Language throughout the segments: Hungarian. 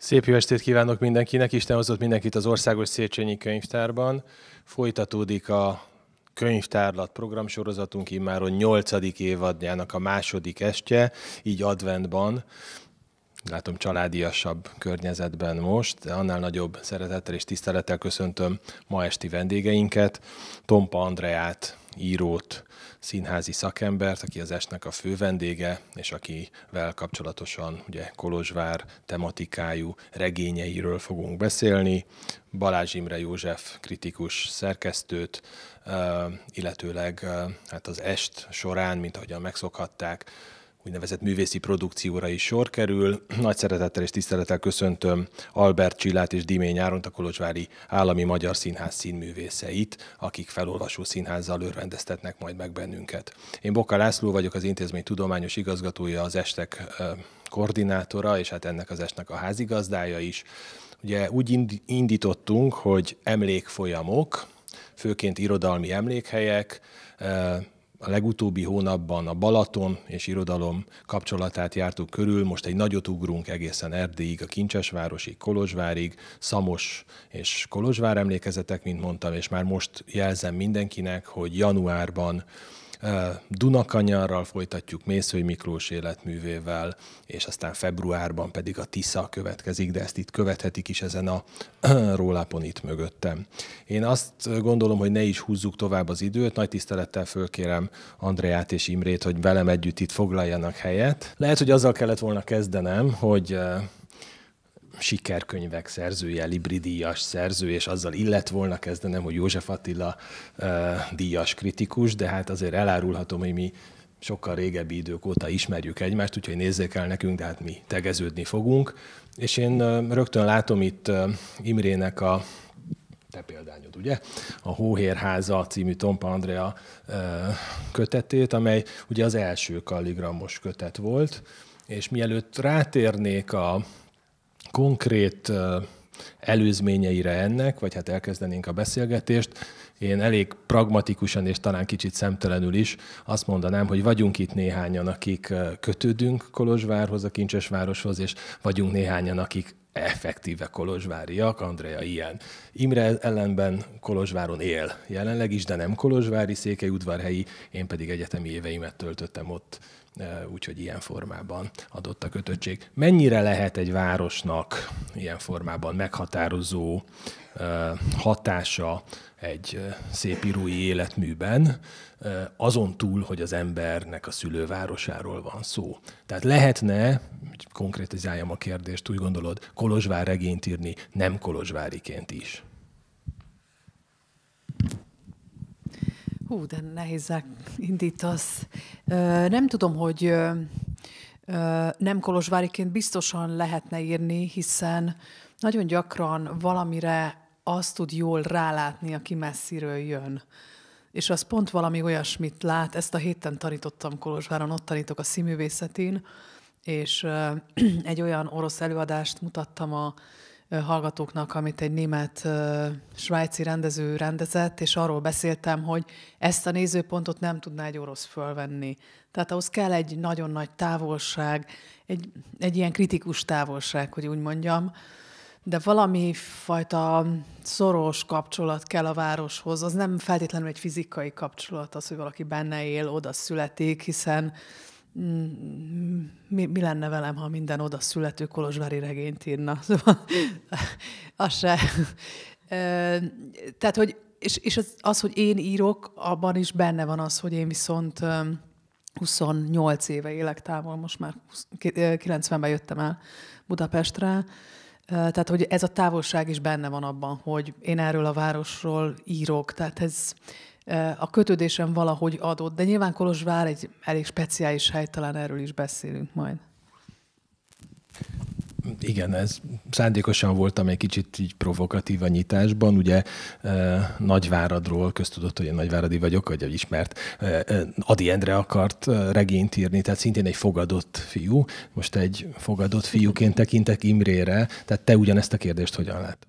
Szép jó estét kívánok mindenkinek, Isten hozott mindenkit az Országos Széchenyi Könyvtárban. Folytatódik a könyvtárlat programsorozatunk, immáron 8. évadjának a második estje, így adventban látom családiasabb környezetben most, de annál nagyobb szeretettel és tisztelettel köszöntöm ma esti vendégeinket, Tompa Andreát, írót, színházi szakembert, aki az esnek a fő vendége, és akivel kapcsolatosan ugye Kolozsvár tematikájú regényeiről fogunk beszélni, Balázs Imre József kritikus szerkesztőt, illetőleg hát az est során, mint ahogyan megszokhatták, úgynevezett művészi produkcióra is sor kerül. Nagy szeretettel és tisztelettel köszöntöm Albert Csillát és Dimény Áront, a Kolozsvári Állami Magyar Színház színművészeit, akik felolvasó színházzal örvendeztetnek majd meg bennünket. Én Boka László vagyok, az intézmény tudományos igazgatója, az estek koordinátora, és hát ennek az esnek a házigazdája is. Ugye úgy indítottunk, hogy emlékfolyamok, főként irodalmi emlékhelyek, a legutóbbi hónapban a Balaton és irodalom kapcsolatát jártuk körül, most egy nagyot ugrunk egészen Erdélyig, a Kincsesvárosi, Kolozsvárig, Szamos és Kolozsvár emlékezetek, mint mondtam, és már most jelzem mindenkinek, hogy januárban Dunakanyarral folytatjuk Mészői Miklós életművével, és aztán februárban pedig a Tisza következik, de ezt itt követhetik is ezen a rólápon itt mögöttem. Én azt gondolom, hogy ne is húzzuk tovább az időt, nagy tisztelettel fölkérem Andreát és Imrét, hogy velem együtt itt foglaljanak helyet. Lehet, hogy azzal kellett volna kezdenem, hogy sikerkönyvek szerzője, Libri díjas szerző, és azzal illet volna kezdenem, hogy József Attila díjas kritikus, de hát azért elárulhatom, hogy mi sokkal régebbi idők óta ismerjük egymást, úgyhogy nézzék el nekünk, de hát mi tegeződni fogunk. És én rögtön látom itt Imrének a te példányod, ugye? A Hóhérháza című Tompa Andrea kötetét, amely ugye az első kaligramos kötet volt, és mielőtt rátérnék a konkrét előzményeire ennek, vagy hát elkezdenénk a beszélgetést, én elég pragmatikusan és talán kicsit szemtelenül is azt mondanám, hogy vagyunk itt néhányan, akik kötődünk Kolozsvárhoz, a Kincsesvároshoz, és vagyunk néhányan, akik effektíve kolozsváriak, Andrea ilyen. Imre ellenben Kolozsváron él jelenleg is, de nem kolozsvári, székelyudvarhelyi, én pedig egyetemi éveimet töltöttem ott úgyhogy ilyen formában adott a kötöttség. Mennyire lehet egy városnak ilyen formában meghatározó hatása egy szép írói életműben, azon túl, hogy az embernek a szülővárosáról van szó. Tehát lehetne, konkrétizáljam a kérdést, úgy gondolod, Kolozsvár regényt írni nem Kolozsváriként is. Hú, de nehéz indítasz. Nem tudom, hogy nem kolozsváriként biztosan lehetne írni, hiszen nagyon gyakran valamire azt tud jól rálátni, aki messziről jön. És az pont valami olyasmit lát, ezt a héten tanítottam Kolozsváron, ott tanítok a színművészetén, és egy olyan orosz előadást mutattam a hallgatóknak, amit egy német svájci rendező rendezett, és arról beszéltem, hogy ezt a nézőpontot nem tudná egy orosz fölvenni. Tehát ahhoz kell egy nagyon nagy távolság, egy, egy ilyen kritikus távolság, hogy úgy mondjam, de valami fajta szoros kapcsolat kell a városhoz. Az nem feltétlenül egy fizikai kapcsolat, az, hogy valaki benne él, oda születik, hiszen mi, mi lenne velem, ha minden oda születő kolozsvári regényt írna. Szóval az se. Tehát, hogy és, és az, az, hogy én írok, abban is benne van az, hogy én viszont 28 éve élek távol, most már 90-ben jöttem el Budapestre, tehát, hogy ez a távolság is benne van abban, hogy én erről a városról írok, tehát ez, a kötődésem valahogy adott. De nyilván Kolozsvár egy elég speciális hely, talán erről is beszélünk majd. Igen, ez szándékosan voltam egy kicsit így provokatív a nyitásban. Ugye Nagyváradról, köztudott, hogy én nagyváradi vagyok, vagy ismert, Adi Endre akart regényt írni, tehát szintén egy fogadott fiú. Most egy fogadott fiúként tekintek Imrére, tehát te ugyanezt a kérdést hogyan látod?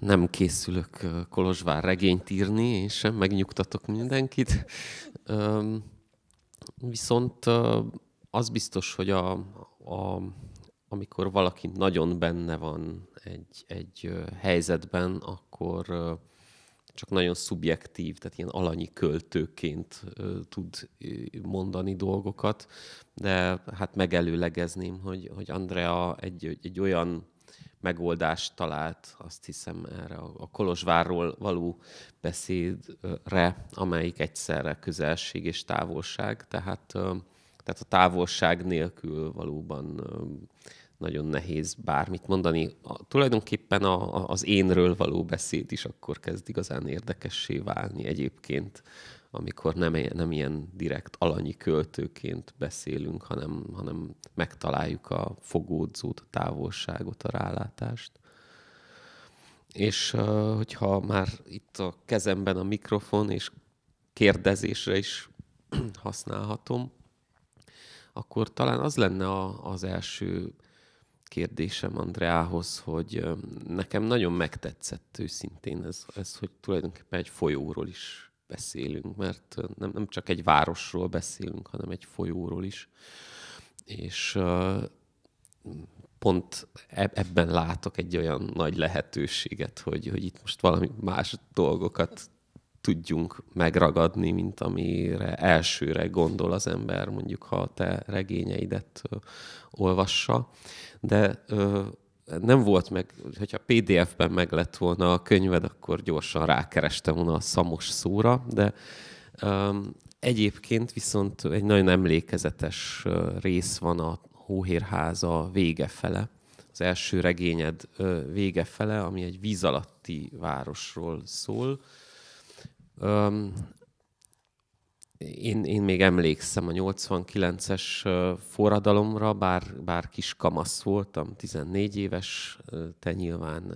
nem készülök Kolozsvár regényt írni, és sem megnyugtatok mindenkit. Viszont az biztos, hogy a, a, amikor valaki nagyon benne van egy, egy helyzetben, akkor csak nagyon szubjektív, tehát ilyen alanyi költőként tud mondani dolgokat, de hát megelőlegezném, hogy, hogy Andrea egy, egy olyan megoldást talált, azt hiszem erre a Kolozsvárról való beszédre, amelyik egyszerre közelség és távolság. Tehát, tehát a távolság nélkül valóban nagyon nehéz bármit mondani. A, tulajdonképpen a, a, az énről való beszéd is akkor kezd igazán érdekessé válni egyébként amikor nem, nem ilyen direkt alanyi költőként beszélünk, hanem, hanem megtaláljuk a fogódzót, a távolságot, a rálátást. És hogyha már itt a kezemben a mikrofon, és kérdezésre is használhatom, akkor talán az lenne a, az első kérdésem Andreához, hogy nekem nagyon megtetszett őszintén ez, ez, hogy tulajdonképpen egy folyóról is beszélünk, mert nem, nem csak egy városról beszélünk, hanem egy folyóról is. És pont e-, ebben látok egy olyan nagy lehetőséget, hogy, hogy itt most valami más dolgokat tudjunk megragadni, mint amire elsőre gondol az ember, mondjuk ha te regényeidet olvassa. De nem volt meg, hogyha PDF-ben meg lett volna a könyved, akkor gyorsan rákerestem volna a szamos szóra, de um, egyébként viszont egy nagyon emlékezetes rész van a Hóhérháza vége fele, az első regényed vége fele, ami egy víz alatti városról szól. Um, én, én még emlékszem a 89-es forradalomra, bár, bár kis kamasz voltam, 14 éves, te nyilván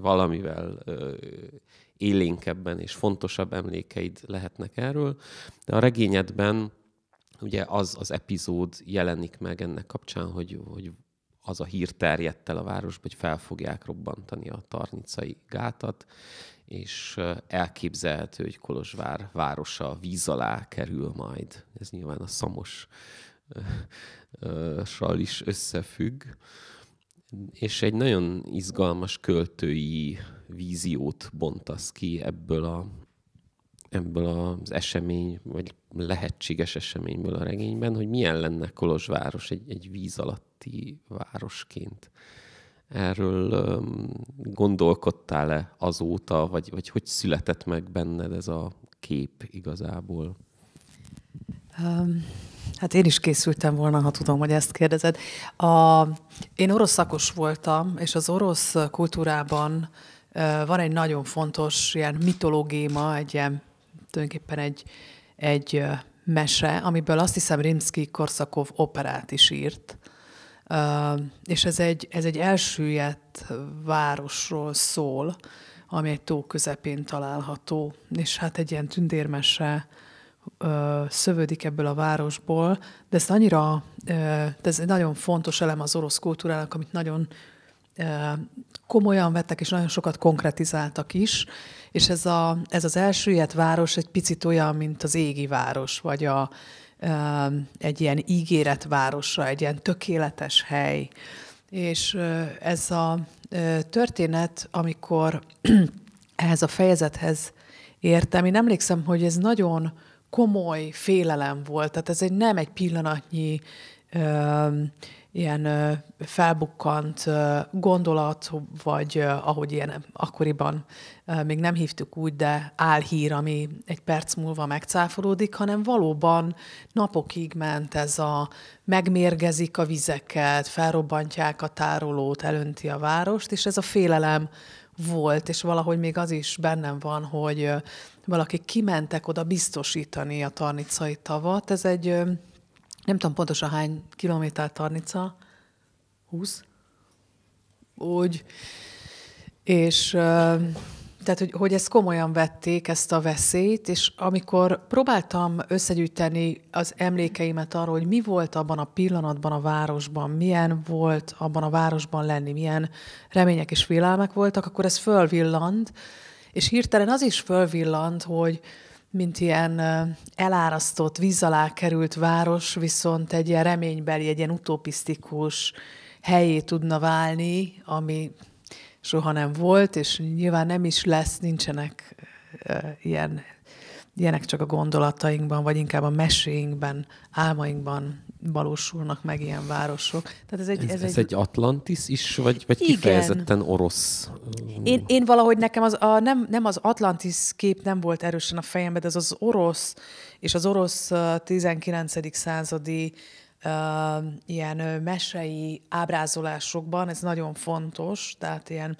valamivel élénkebben és fontosabb emlékeid lehetnek erről, de a regényedben ugye az az epizód jelenik meg ennek kapcsán, hogy, hogy az a hír terjedt el a városba, hogy fel fogják robbantani a tarnicai gátat, és elképzelhető, hogy Kolozsvár városa víz alá kerül majd. Ez nyilván a szamos sal is összefügg. És egy nagyon izgalmas költői víziót bontasz ki ebből, a, ebből az esemény, vagy lehetséges eseményből a regényben, hogy milyen lenne Kolozsváros egy, egy víz alatti városként. Erről gondolkodtál-e azóta, vagy, vagy hogy született meg benned ez a kép igazából? Um, hát én is készültem volna, ha tudom, hogy ezt kérdezed. A, én orosz szakos voltam, és az orosz kultúrában van egy nagyon fontos ilyen mitológéma, egy ilyen, tulajdonképpen egy, egy mese, amiből azt hiszem Rimsky Korszakov operát is írt és ez egy, ez egy elsüllyedt városról szól, ami egy tó közepén található, és hát egy ilyen tündérmese ö, szövődik ebből a városból, de ez annyira, ö, de ez egy nagyon fontos elem az orosz kultúrának, amit nagyon ö, komolyan vettek, és nagyon sokat konkretizáltak is, és ez, a, ez az elsüllyedt város egy picit olyan, mint az égi város, vagy a, egy ilyen ígéretvárosra, egy ilyen tökéletes hely. És ez a történet, amikor ehhez a fejezethez értem, én emlékszem, hogy ez nagyon komoly félelem volt, tehát ez egy nem egy pillanatnyi ilyen felbukkant gondolat, vagy ahogy ilyen akkoriban még nem hívtuk úgy, de álhír, ami egy perc múlva megcáfolódik, hanem valóban napokig ment ez a megmérgezik a vizeket, felrobbantják a tárolót, elönti a várost, és ez a félelem volt, és valahogy még az is bennem van, hogy valaki kimentek oda biztosítani a tarnicai tavat. Ez egy nem tudom pontosan hány kilométer Tarnica, 20, úgy, és tehát, hogy, hogy ezt komolyan vették, ezt a veszélyt, és amikor próbáltam összegyűjteni az emlékeimet arról, hogy mi volt abban a pillanatban a városban, milyen volt abban a városban lenni, milyen remények és félelmek voltak, akkor ez fölvillant, és hirtelen az is fölvillant, hogy, mint ilyen elárasztott, víz alá került város, viszont egy ilyen reménybeli, egy ilyen utopisztikus helyé tudna válni, ami soha nem volt, és nyilván nem is lesz, nincsenek ilyen, ilyenek csak a gondolatainkban, vagy inkább a meséinkben, álmainkban, valósulnak meg ilyen városok. Tehát ez egy, ez, ez, ez egy... egy Atlantis is, vagy, vagy Igen. kifejezetten orosz? Én, én valahogy nekem az, a, nem, nem az Atlantis kép nem volt erősen a fejemben, de az az orosz, és az orosz 19. századi uh, ilyen mesei ábrázolásokban, ez nagyon fontos, tehát ilyen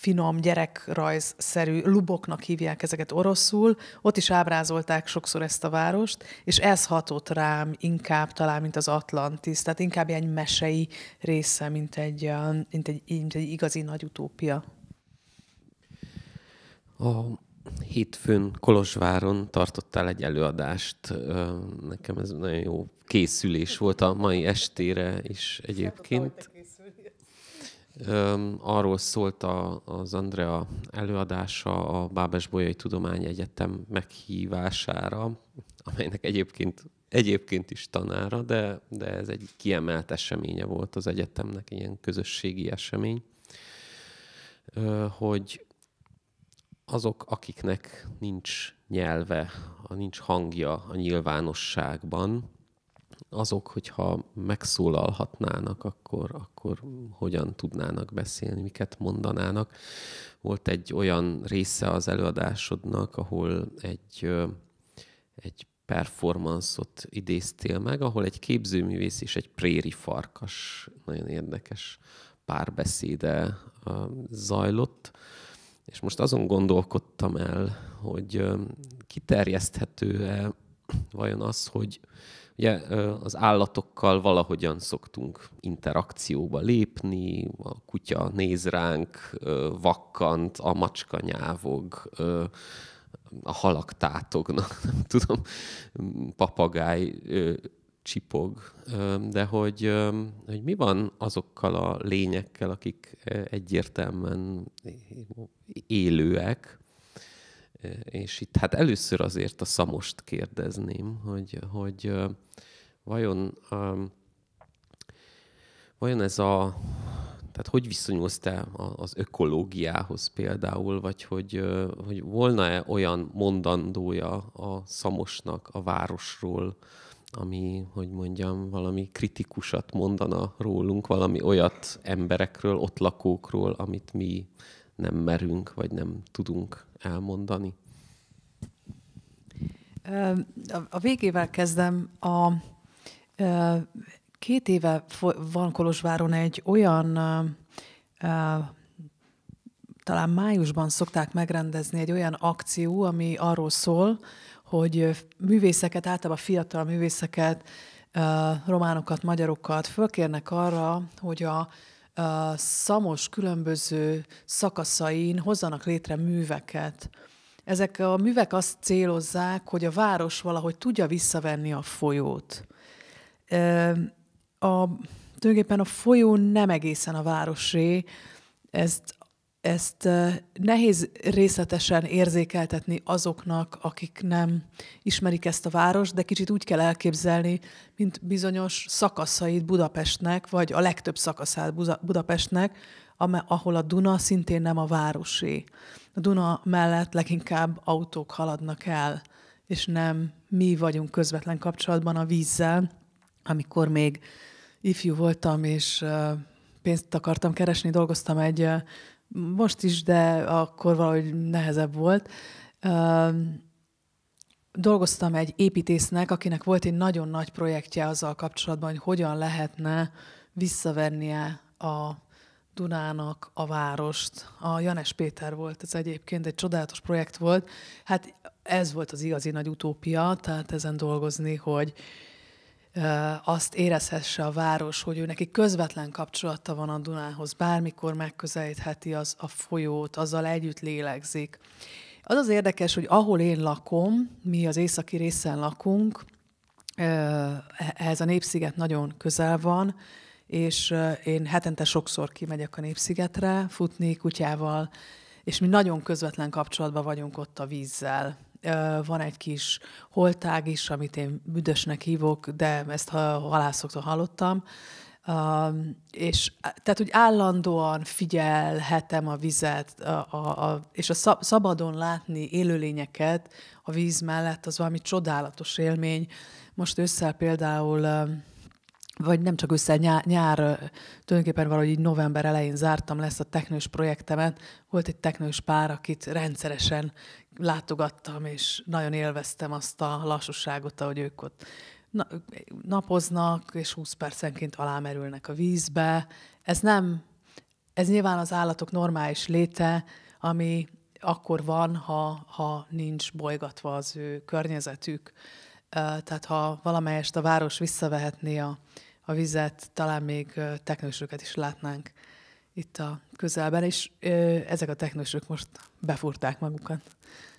finom gyerekrajzszerű, luboknak hívják ezeket oroszul, ott is ábrázolták sokszor ezt a várost, és ez hatott rám inkább talán, mint az Atlantis, tehát inkább egy mesei része, mint egy, mint egy, mint egy igazi nagy utópia. A hétfőn Kolozsváron tartottál egy előadást, nekem ez nagyon jó készülés volt a mai estére is egyébként. Um, arról szólt a, az Andrea előadása a Bábes Bolyai Tudomány Egyetem meghívására, amelynek egyébként, egyébként is tanára, de, de ez egy kiemelt eseménye volt az egyetemnek, ilyen közösségi esemény, hogy azok, akiknek nincs nyelve, nincs hangja a nyilvánosságban, azok, hogyha megszólalhatnának, akkor, akkor hogyan tudnának beszélni, miket mondanának. Volt egy olyan része az előadásodnak, ahol egy, egy performanszot idéztél meg, ahol egy képzőművész és egy préri farkas nagyon érdekes párbeszéde zajlott. És most azon gondolkodtam el, hogy kiterjeszthető-e vajon az, hogy Ugye az állatokkal valahogyan szoktunk interakcióba lépni, a kutya néz ránk, vakkant, a macska nyávog, a halak tátognak, nem tudom, papagáj csipog, de hogy, hogy mi van azokkal a lényekkel, akik egyértelműen élőek, és itt hát először azért a szamost kérdezném, hogy, hogy vajon, vajon ez a, tehát hogy viszonyulsz te az ökológiához például, vagy hogy, hogy volna-e olyan mondandója a szamosnak a városról, ami, hogy mondjam, valami kritikusat mondana rólunk, valami olyat emberekről, ott lakókról, amit mi nem merünk, vagy nem tudunk elmondani? A végével kezdem. A, két éve van Kolozsváron egy olyan, talán májusban szokták megrendezni egy olyan akció, ami arról szól, hogy művészeket, általában fiatal művészeket, románokat, magyarokat fölkérnek arra, hogy a szamos különböző szakaszain hozzanak létre műveket. Ezek a művek azt célozzák, hogy a város valahogy tudja visszavenni a folyót. A, tulajdonképpen a folyó nem egészen a városé, ezt ezt nehéz részletesen érzékeltetni azoknak, akik nem ismerik ezt a várost, de kicsit úgy kell elképzelni, mint bizonyos szakaszait Budapestnek, vagy a legtöbb szakaszát Budapestnek, ahol a Duna szintén nem a városi. A Duna mellett leginkább autók haladnak el, és nem mi vagyunk közvetlen kapcsolatban a vízzel, amikor még ifjú voltam, és pénzt akartam keresni, dolgoztam egy most is, de akkor valahogy nehezebb volt. Dolgoztam egy építésznek, akinek volt egy nagyon nagy projektje azzal kapcsolatban, hogy hogyan lehetne visszavernie a Dunának a várost. A Janes Péter volt ez egyébként, egy csodálatos projekt volt. Hát ez volt az igazi nagy utópia, tehát ezen dolgozni, hogy, azt érezhesse a város, hogy ő neki közvetlen kapcsolata van a Dunához, bármikor megközelítheti az a folyót, azzal együtt lélegzik. Az az érdekes, hogy ahol én lakom, mi az északi részen lakunk, ehhez a Népsziget nagyon közel van, és én hetente sokszor kimegyek a Népszigetre futni kutyával, és mi nagyon közvetlen kapcsolatban vagyunk ott a vízzel van egy kis holtág is, amit én büdösnek hívok, de ezt halászoktól hallottam. és tehát, hogy állandóan figyelhetem a vizet, a, a, a, és a szabadon látni élőlényeket a víz mellett, az valami csodálatos élmény. Most ősszel például vagy nem csak össze, nyár, nyár tulajdonképpen valahogy így november elején zártam lesz a technős projektemet. Volt egy technős pár, akit rendszeresen látogattam, és nagyon élveztem azt a lassúságot, ahogy ők ott napoznak, és 20 percenként alámerülnek a vízbe. Ez nem, ez nyilván az állatok normális léte, ami akkor van, ha, ha nincs bolygatva az ő környezetük. Tehát ha valamelyest a város visszavehetné a, a vizet, talán még teknősöket is látnánk itt a közelben, és ö, ezek a teknősök most befúrták magukat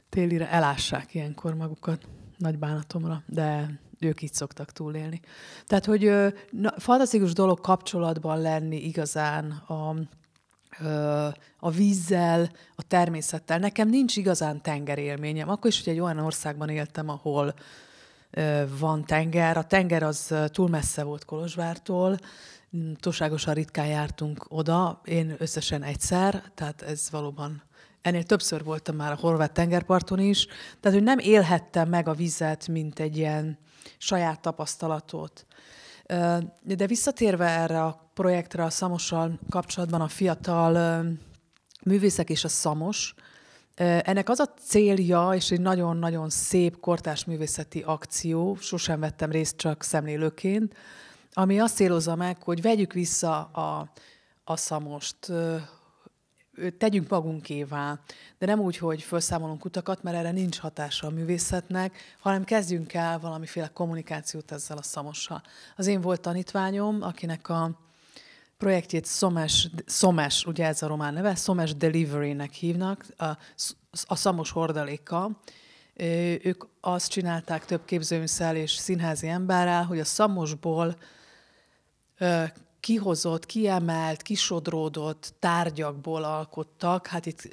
télire elássák ilyenkor magukat nagy bánatomra, de ők így szoktak túlélni. Tehát, hogy na, fantasztikus dolog kapcsolatban lenni igazán a, a vízzel, a természettel. Nekem nincs igazán tengerélményem. Akkor is, hogy egy olyan országban éltem, ahol van tenger. A tenger az túl messze volt Kolozsvártól, hm, túlságosan ritkán jártunk oda, én összesen egyszer, tehát ez valóban Ennél többször voltam már a horvát tengerparton is, tehát hogy nem élhettem meg a vizet, mint egy ilyen saját tapasztalatot. De visszatérve erre a projektre a Szamossal kapcsolatban a fiatal művészek és a Szamos, ennek az a célja, és egy nagyon-nagyon szép kortás művészeti akció, sosem vettem részt csak szemlélőként, ami azt célozza meg, hogy vegyük vissza a, a szamost, tegyünk magunkévá, de nem úgy, hogy felszámolunk utakat, mert erre nincs hatása a művészetnek, hanem kezdjünk el valamiféle kommunikációt ezzel a szamossal. Az én volt tanítványom, akinek a projektjét Szomes, Szomes ugye ez a román neve, Szomes Delivery-nek hívnak, a, a szamos hordaléka. Ők azt csinálták több képzőműszel és színházi emberrel, hogy a szamosból kihozott, kiemelt, kisodródott tárgyakból alkottak. Hát itt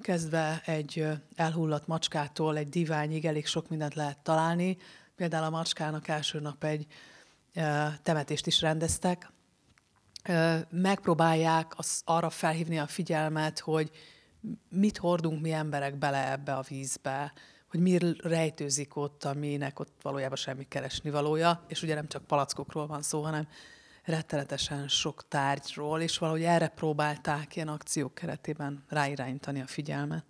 kezdve egy elhullott macskától egy diványig elég sok mindent lehet találni. Például a macskának első nap egy temetést is rendeztek. Megpróbálják az, arra felhívni a figyelmet, hogy mit hordunk mi emberek bele ebbe a vízbe, hogy mi rejtőzik ott, aminek ott valójában semmi keresni valója, és ugye nem csak palackokról van szó, hanem rettenetesen sok tárgyról, és valahogy erre próbálták ilyen akciók keretében ráirányítani a figyelmet.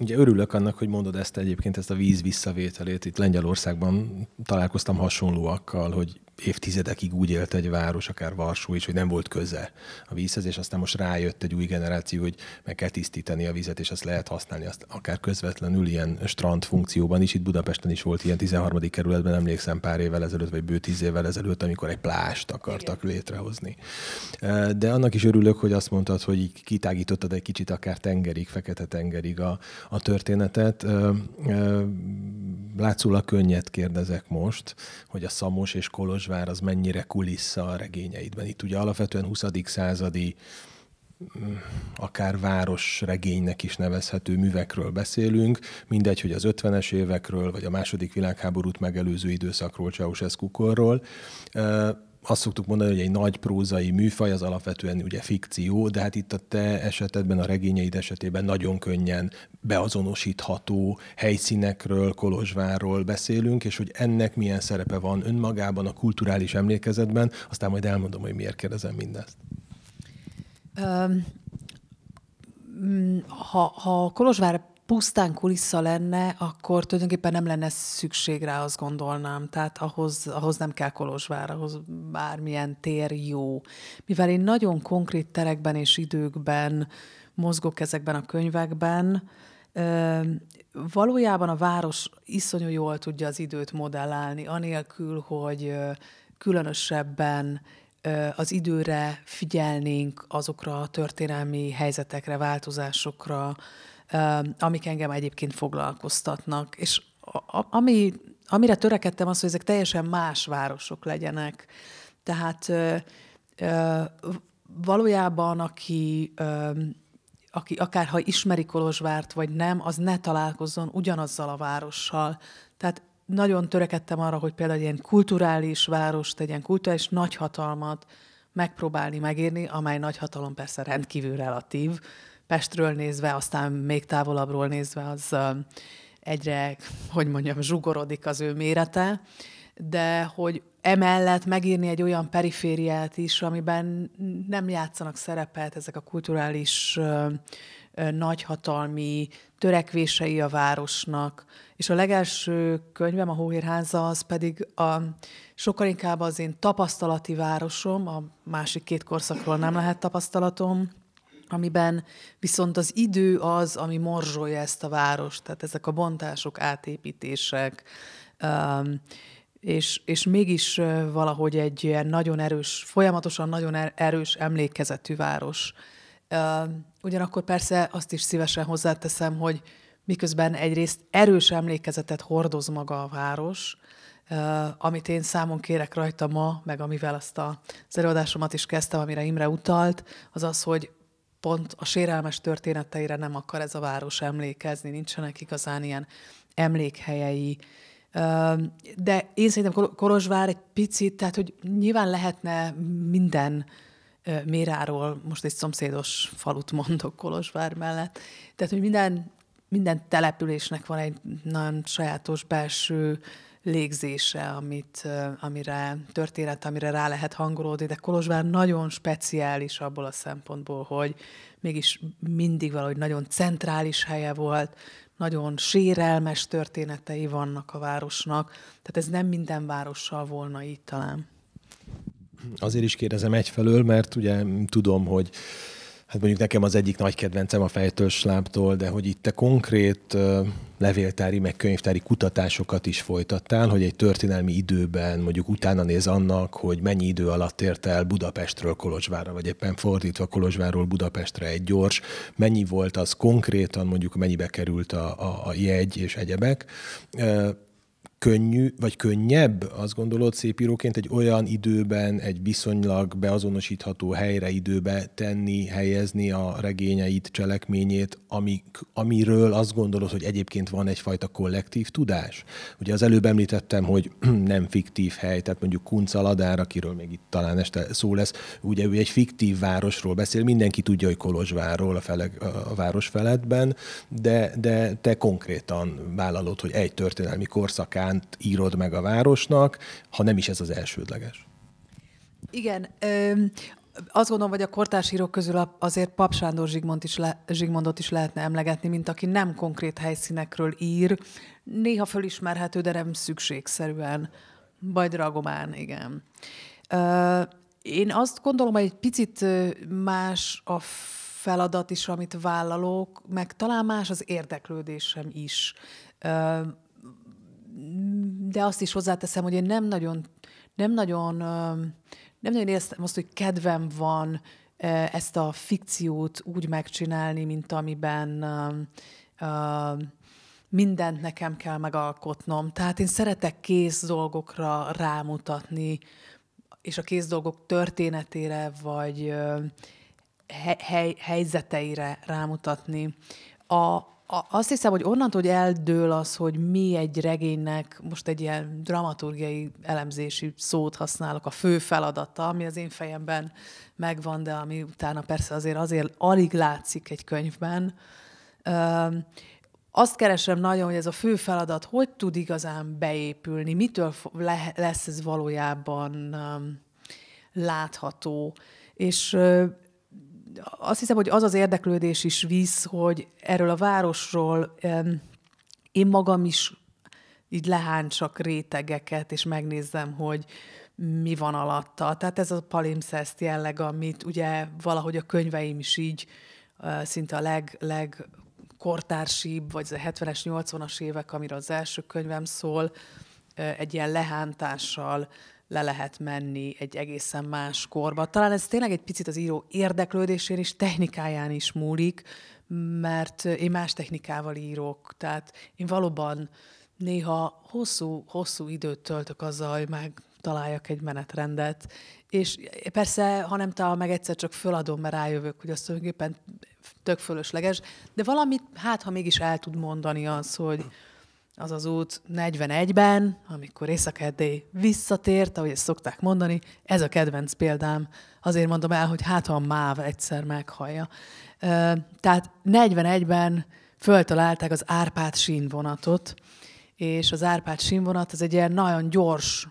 Ugye örülök annak, hogy mondod ezt egyébként, ezt a víz visszavételét. Itt Lengyelországban találkoztam hasonlóakkal, hogy évtizedekig úgy élt egy város, akár Varsó is, hogy nem volt köze a vízhez, és aztán most rájött egy új generáció, hogy meg kell tisztítani a vizet, és azt lehet használni, azt akár közvetlenül ilyen strand funkcióban is. Itt Budapesten is volt ilyen 13. kerületben, emlékszem pár évvel ezelőtt, vagy bő tíz évvel ezelőtt, amikor egy plást akartak Igen. létrehozni. De annak is örülök, hogy azt mondtad, hogy kitágítottad egy kicsit akár tengerig, fekete tengerig a, a történetet. Látszólag könnyet kérdezek most, hogy a Szamos és Kolozsvár az mennyire kulissza a regényeidben. Itt ugye alapvetően 20. századi mm, akár városregénynek is nevezhető művekről beszélünk, mindegy, hogy az 50-es évekről, vagy a második világháborút megelőző időszakról, Ceausescu korról azt szoktuk mondani, hogy egy nagy prózai műfaj az alapvetően ugye fikció, de hát itt a te esetedben, a regényeid esetében nagyon könnyen beazonosítható helyszínekről, Kolozsvárról beszélünk, és hogy ennek milyen szerepe van önmagában a kulturális emlékezetben, aztán majd elmondom, hogy miért kérdezem mindezt. Um, ha, ha Kolozsvár pusztán kulissza lenne, akkor tulajdonképpen nem lenne szükség rá, azt gondolnám. Tehát ahhoz, ahhoz nem kell Kolozsvár, ahhoz bármilyen tér jó. Mivel én nagyon konkrét terekben és időkben mozgok ezekben a könyvekben, valójában a város iszonyú jól tudja az időt modellálni, anélkül, hogy különösebben az időre figyelnénk azokra a történelmi helyzetekre, változásokra, amik engem egyébként foglalkoztatnak. És ami, amire törekedtem az, hogy ezek teljesen más városok legyenek. Tehát valójában, aki aki akár ha ismeri Kolozsvárt, vagy nem, az ne találkozzon ugyanazzal a várossal. Tehát nagyon törekedtem arra, hogy például egy ilyen kulturális várost, egy ilyen kulturális nagyhatalmat megpróbálni megérni, amely nagyhatalom persze rendkívül relatív, Pestről nézve, aztán még távolabbról nézve az egyre, hogy mondjam, zsugorodik az ő mérete, de hogy emellett megírni egy olyan perifériát is, amiben nem játszanak szerepet ezek a kulturális nagyhatalmi törekvései a városnak. És a legelső könyvem, a Hóhérháza, az pedig a, sokkal inkább az én tapasztalati városom, a másik két korszakról nem lehet tapasztalatom, amiben viszont az idő az, ami morzsolja ezt a várost, tehát ezek a bontások, átépítések, um, és, és mégis valahogy egy ilyen nagyon erős, folyamatosan nagyon er-, erős emlékezetű város. Um, ugyanakkor persze azt is szívesen hozzáteszem, hogy miközben egyrészt erős emlékezetet hordoz maga a város, amit én számon kérek rajta ma, meg amivel azt az előadásomat is kezdtem, amire Imre utalt, az az, hogy pont a sérelmes történeteire nem akar ez a város emlékezni, nincsenek igazán ilyen emlékhelyei. De én szerintem Korozsvár egy picit, tehát hogy nyilván lehetne minden Méráról, most egy szomszédos falut mondok Kolozsvár mellett, tehát hogy minden, minden településnek van egy nagyon sajátos belső légzése, amit, amire történet, amire rá lehet hangolódni, de Kolozsvár nagyon speciális abból a szempontból, hogy mégis mindig valahogy nagyon centrális helye volt, nagyon sérelmes történetei vannak a városnak, tehát ez nem minden várossal volna így talán. Azért is kérdezem egyfelől, mert ugye tudom, hogy hát mondjuk nekem az egyik nagy kedvencem a fejtős lábtól, de hogy itt te konkrét levéltári meg könyvtári kutatásokat is folytattál, hogy egy történelmi időben mondjuk utána néz annak, hogy mennyi idő alatt ért el Budapestről Kolozsvárra, vagy éppen fordítva Kolozsvárról Budapestre egy gyors, mennyi volt az konkrétan, mondjuk mennyibe került a, a, a jegy és egyebek könnyű, vagy könnyebb, azt gondolod szépíróként egy olyan időben, egy viszonylag beazonosítható helyre időbe tenni, helyezni a regényeit, cselekményét, amik, amiről azt gondolod, hogy egyébként van egyfajta kollektív tudás? Ugye az előbb említettem, hogy nem fiktív hely, tehát mondjuk Kuncaladár, akiről még itt talán este szó lesz, ugye ő egy fiktív városról beszél, mindenki tudja, hogy Kolozsvárról a, feleg, a város feledben, de, de te konkrétan vállalod, hogy egy történelmi korszakát iránt írod meg a városnak, ha nem is ez az elsődleges. Igen, öm azt gondolom, hogy a kortársírók közül azért Pap Sándor Zsigmond is le, Zsigmondot is lehetne emlegetni, mint aki nem konkrét helyszínekről ír, néha fölismerhető, de nem szükségszerűen. Vagy Dragomán, igen. Én azt gondolom, hogy egy picit más a feladat is, amit vállalok, meg talán más az érdeklődésem is de azt is hozzáteszem, hogy én nem nagyon, nem nagyon, nem nagyon éreztem azt, hogy kedvem van ezt a fikciót úgy megcsinálni, mint amiben mindent nekem kell megalkotnom. Tehát én szeretek kész dolgokra rámutatni, és a kész dolgok történetére, vagy he- helyzeteire rámutatni. A, azt hiszem, hogy onnantól, hogy eldől az, hogy mi egy regénynek, most egy ilyen dramaturgiai elemzési szót használok, a fő feladata, ami az én fejemben megvan, de ami utána persze azért azért alig látszik egy könyvben. Azt keresem nagyon, hogy ez a fő feladat hogy tud igazán beépülni, mitől lesz ez valójában látható. És azt hiszem, hogy az az érdeklődés is visz, hogy erről a városról én magam is így lehántsak rétegeket, és megnézzem, hogy mi van alatta. Tehát ez a palimpszeszt jelleg, amit ugye valahogy a könyveim is így szinte a leg, leg kortársibb, vagy a 70-es, 80-as évek, amiről az első könyvem szól, egy ilyen lehántással le lehet menni egy egészen más korba. Talán ez tényleg egy picit az író érdeklődésén és technikáján is múlik, mert én más technikával írok, tehát én valóban néha hosszú-hosszú időt töltök azzal, hogy meg találjak egy menetrendet, és persze, ha nem talál meg egyszer, csak föladom, mert rájövök, hogy az tulajdonképpen tök fölösleges, de valamit, hát ha mégis el tud mondani az, hogy, az az út 41-ben, amikor észak visszatért, ahogy ezt szokták mondani, ez a kedvenc példám, azért mondom el, hogy hát ha a máv egyszer meghallja. Tehát 41-ben föltalálták az Árpád sínvonatot, és az Árpád sínvonat az egy ilyen nagyon gyors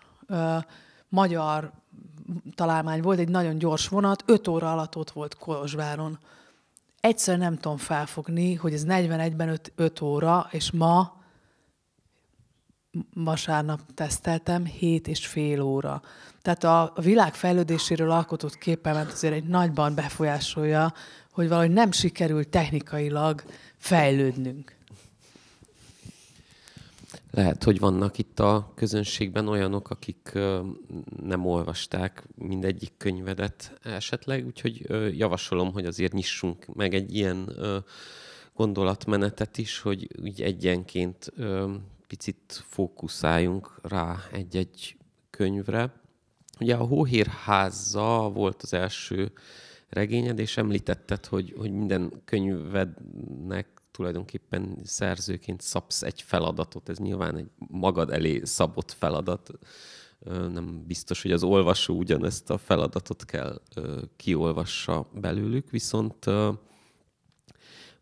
magyar találmány volt, egy nagyon gyors vonat, 5 óra alatt ott volt Kolozsváron. Egyszer nem tudom felfogni, hogy ez 41-ben 5, óra, és ma vasárnap teszteltem, hét és fél óra. Tehát a világ fejlődéséről alkotott képemet azért egy nagyban befolyásolja, hogy valahogy nem sikerül technikailag fejlődnünk. Lehet, hogy vannak itt a közönségben olyanok, akik nem olvasták mindegyik könyvedet esetleg, úgyhogy javasolom, hogy azért nyissunk meg egy ilyen gondolatmenetet is, hogy úgy egyenként picit fókuszáljunk rá egy-egy könyvre. Ugye a Hóhírháza háza volt az első regényed, és említetted, hogy, hogy minden könyvednek tulajdonképpen szerzőként szabsz egy feladatot. Ez nyilván egy magad elé szabott feladat. Nem biztos, hogy az olvasó ugyanezt a feladatot kell kiolvassa belőlük, viszont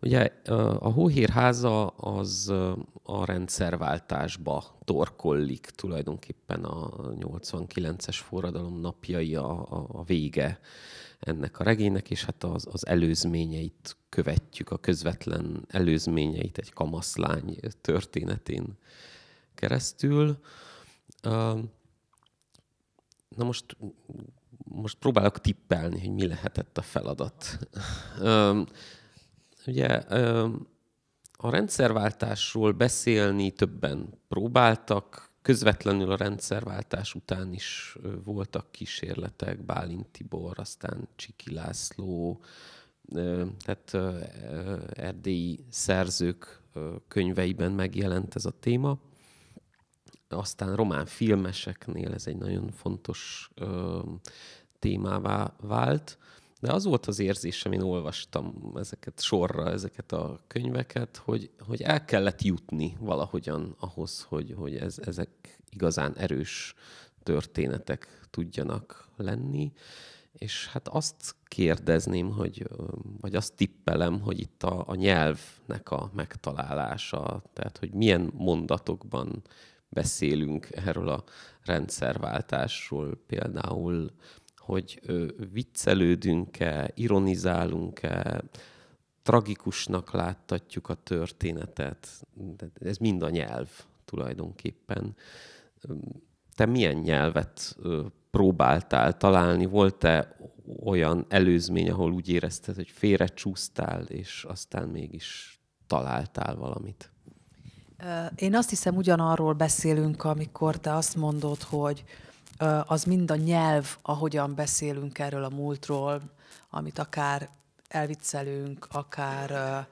ugye a Hóhírháza az a rendszerváltásba torkollik tulajdonképpen a 89-es forradalom napjai a, a, a vége ennek a regénynek, és hát az, az előzményeit követjük, a közvetlen előzményeit egy kamaszlány történetén keresztül. Na most, most próbálok tippelni, hogy mi lehetett a feladat. Ugye a rendszerváltásról beszélni többen próbáltak, közvetlenül a rendszerváltás után is voltak kísérletek, Bálint Tibor, aztán Csiki László, tehát erdélyi szerzők könyveiben megjelent ez a téma. Aztán román filmeseknél ez egy nagyon fontos témává vált. De az volt az érzésem, amin olvastam ezeket sorra, ezeket a könyveket, hogy, hogy el kellett jutni valahogyan ahhoz, hogy, hogy ez, ezek igazán erős történetek tudjanak lenni. És hát azt kérdezném, hogy, vagy azt tippelem, hogy itt a, a nyelvnek a megtalálása, tehát hogy milyen mondatokban beszélünk erről a rendszerváltásról például, hogy viccelődünk-e, ironizálunk-e, tragikusnak láttatjuk a történetet. Ez mind a nyelv tulajdonképpen. Te milyen nyelvet próbáltál találni? Volt-e olyan előzmény, ahol úgy érezted, hogy félrecsúsztál, és aztán mégis találtál valamit? Én azt hiszem, ugyanarról beszélünk, amikor te azt mondod, hogy az mind a nyelv, ahogyan beszélünk erről a múltról, amit akár elviccelünk, akár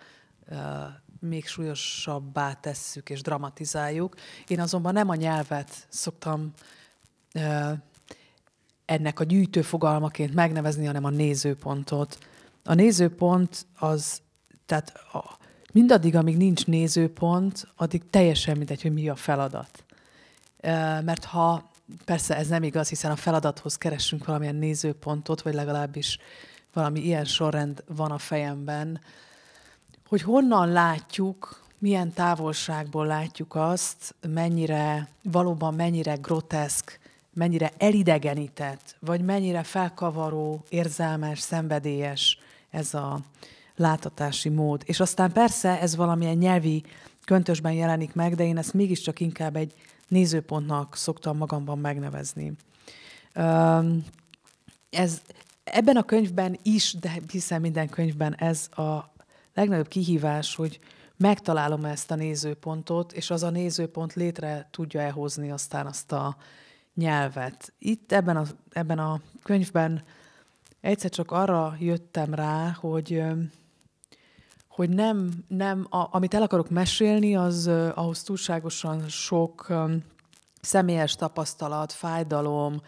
még súlyosabbá tesszük és dramatizáljuk. Én azonban nem a nyelvet szoktam ennek a gyűjtő fogalmaként megnevezni, hanem a nézőpontot. A nézőpont az, tehát a, mindaddig, amíg nincs nézőpont, addig teljesen mindegy, hogy mi a feladat. Mert ha persze ez nem igaz, hiszen a feladathoz keressünk valamilyen nézőpontot, vagy legalábbis valami ilyen sorrend van a fejemben, hogy honnan látjuk, milyen távolságból látjuk azt, mennyire, valóban mennyire groteszk, mennyire elidegenített, vagy mennyire felkavaró, érzelmes, szenvedélyes ez a látatási mód. És aztán persze ez valamilyen nyelvi köntösben jelenik meg, de én ezt mégiscsak inkább egy nézőpontnak szoktam magamban megnevezni. Ez, ebben a könyvben is, de hiszen minden könyvben ez a legnagyobb kihívás, hogy megtalálom ezt a nézőpontot, és az a nézőpont létre tudja elhozni aztán azt a nyelvet. Itt ebben a, ebben a könyvben egyszer csak arra jöttem rá, hogy hogy nem, nem a, amit el akarok mesélni, az uh, ahhoz túlságosan sok um, személyes tapasztalat, fájdalom,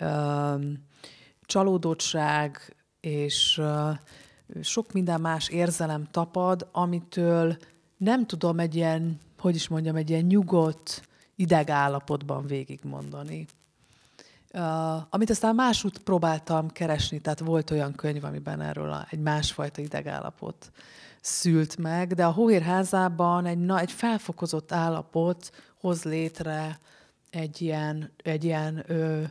um, csalódottság és uh, sok minden más érzelem tapad, amitől nem tudom egy ilyen, hogy is mondjam, egy ilyen nyugodt idegállapotban végigmondani. Uh, amit aztán másút próbáltam keresni, tehát volt olyan könyv, amiben erről a, egy másfajta idegállapot szült meg, de a Hóhér házában egy, na, egy felfokozott állapot hoz létre egy ilyen, egy ilyen ö,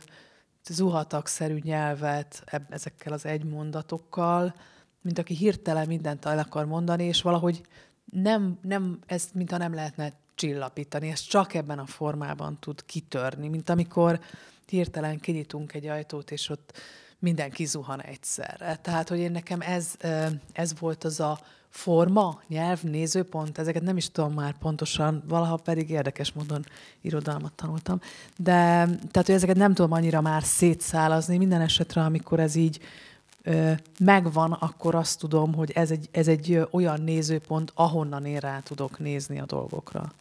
zuhatagszerű nyelvet eb- ezekkel az egymondatokkal, mint aki hirtelen mindent el akar mondani, és valahogy nem, nem ezt, mintha nem lehetne csillapítani, ez csak ebben a formában tud kitörni, mint amikor hirtelen kinyitunk egy ajtót, és ott minden kizuhan egyszerre. Tehát, hogy én nekem ez, ez volt az a forma, nyelv, nézőpont, ezeket nem is tudom már pontosan, valaha pedig érdekes módon irodalmat tanultam. De tehát, hogy ezeket nem tudom annyira már szétszálazni, minden esetre, amikor ez így megvan, akkor azt tudom, hogy ez egy, ez egy olyan nézőpont, ahonnan én rá tudok nézni a dolgokra.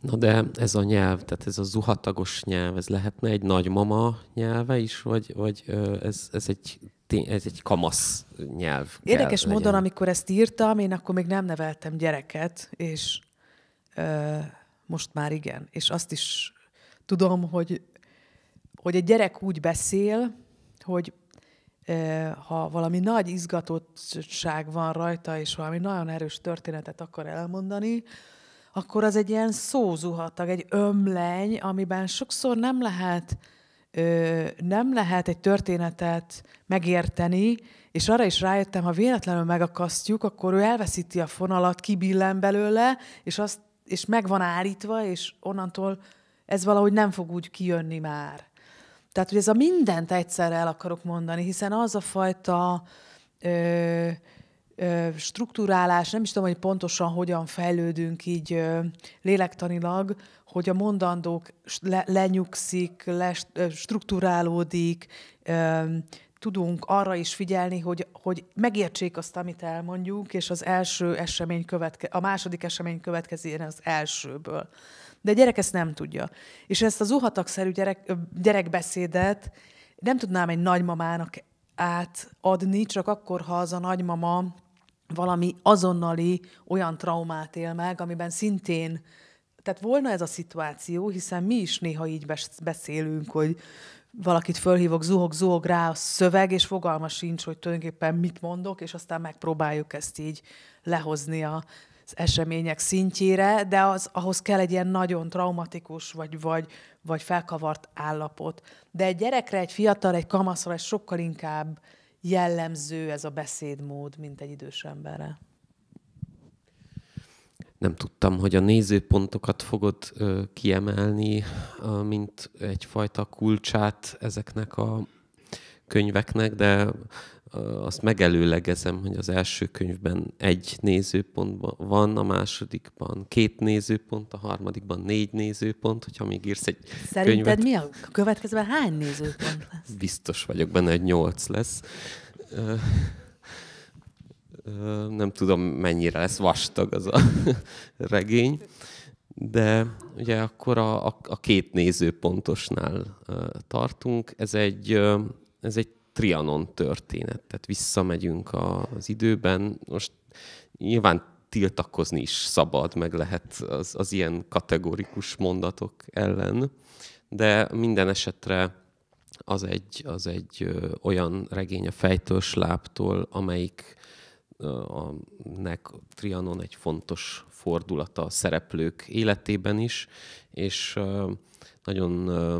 Na de ez a nyelv, tehát ez a zuhatagos nyelv, ez lehetne egy nagymama nyelve is, vagy, vagy ez, ez egy ez egy kamasz nyelv. Érdekes módon, amikor ezt írtam, én akkor még nem neveltem gyereket, és ö, most már igen. És azt is tudom, hogy, hogy egy gyerek úgy beszél, hogy ö, ha valami nagy izgatottság van rajta, és valami nagyon erős történetet akar elmondani, akkor az egy ilyen szózuhatag, egy ömleny, amiben sokszor nem lehet, ö, nem lehet egy történetet megérteni, és arra is rájöttem, ha véletlenül megakasztjuk, akkor ő elveszíti a fonalat, kibillen belőle, és, azt, és meg van állítva, és onnantól ez valahogy nem fog úgy kijönni már. Tehát, hogy ez a mindent egyszerre el akarok mondani, hiszen az a fajta ö, struktúrálás, nem is tudom, hogy pontosan hogyan fejlődünk így lélektanilag, hogy a mondandók le, lenyugszik, strukturálódik, tudunk arra is figyelni, hogy, hogy megértsék azt, amit elmondjuk, és az első esemény követke, a második esemény következően az elsőből. De a gyerek ezt nem tudja. És ezt az uhatakszerű gyerek, gyerekbeszédet nem tudnám egy nagymamának átadni, csak akkor, ha az a nagymama valami azonnali olyan traumát él meg, amiben szintén tehát volna ez a szituáció, hiszen mi is néha így beszélünk, hogy valakit fölhívok, zuhog, zuhog rá a szöveg, és fogalma sincs, hogy tulajdonképpen mit mondok, és aztán megpróbáljuk ezt így lehozni a az események szintjére, de az, ahhoz kell egy ilyen nagyon traumatikus, vagy, vagy, vagy felkavart állapot. De egy gyerekre, egy fiatal, egy kamaszra ez sokkal inkább jellemző ez a beszédmód, mint egy idős emberre? Nem tudtam, hogy a nézőpontokat fogod ö, kiemelni, ö, mint egyfajta kulcsát ezeknek a könyveknek, de azt megelőlegezem, hogy az első könyvben egy nézőpont van, a másodikban két nézőpont, a harmadikban négy nézőpont, hogyha még írsz egy Szerinted könyvet. mi a következőben hány nézőpont lesz? Biztos vagyok benne, hogy nyolc lesz. Ö, ö, nem tudom, mennyire lesz vastag az a regény, de ugye akkor a, a, a két nézőpontosnál tartunk. Ez egy, ez egy Trianon történet. Tehát visszamegyünk az időben. Most nyilván tiltakozni is szabad, meg lehet az, az ilyen kategorikus mondatok ellen, de minden esetre az egy, az egy ö, olyan regény a fejtől sláptól, amelyik ö, a, nek Trianon egy fontos fordulata a szereplők életében is, és ö, nagyon ö,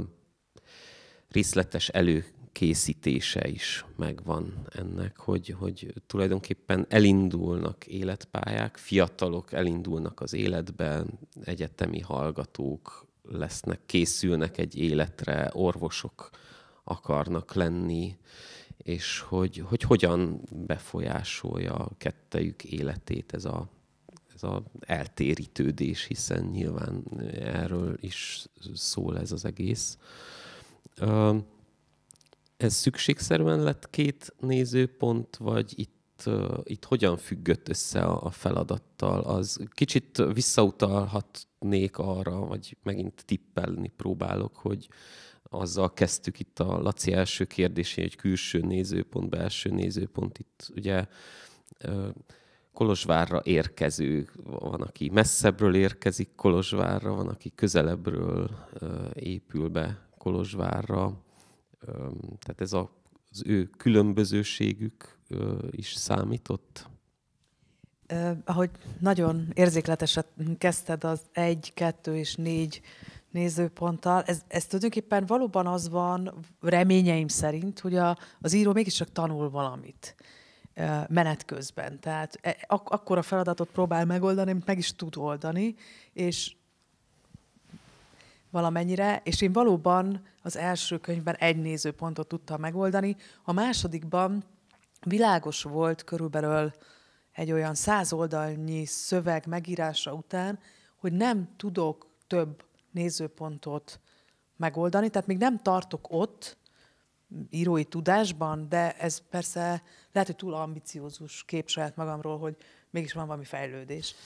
részletes elő készítése is megvan ennek, hogy, hogy tulajdonképpen elindulnak életpályák, fiatalok elindulnak az életben, egyetemi hallgatók lesznek, készülnek egy életre, orvosok akarnak lenni, és hogy, hogy hogyan befolyásolja a kettejük életét ez a, ez a eltérítődés, hiszen nyilván erről is szól ez az egész. Uh, ez szükségszerűen lett két nézőpont, vagy itt itt hogyan függött össze a feladattal, az kicsit visszautalhatnék arra, vagy megint tippelni próbálok, hogy azzal kezdtük itt a Laci első kérdésén, hogy külső nézőpont, belső nézőpont, itt ugye Kolozsvárra érkező, van, aki messzebbről érkezik Kolozsvárra, van, aki közelebbről épül be Kolozsvárra, tehát ez a, az ő különbözőségük is számított? ahogy nagyon érzékletesen kezdted az egy, kettő és négy nézőponttal, ez, ez tulajdonképpen valóban az van, reményeim szerint, hogy a, az író mégiscsak tanul valamit menet közben. Tehát e, ak- akkor a feladatot próbál megoldani, amit meg is tud oldani, és valamennyire, és én valóban az első könyvben egy nézőpontot tudtam megoldani, a másodikban világos volt körülbelül egy olyan száz oldalnyi szöveg megírása után, hogy nem tudok több nézőpontot megoldani, tehát még nem tartok ott írói tudásban, de ez persze lehet, hogy túl ambiciózus kép saját magamról, hogy mégis van valami fejlődés.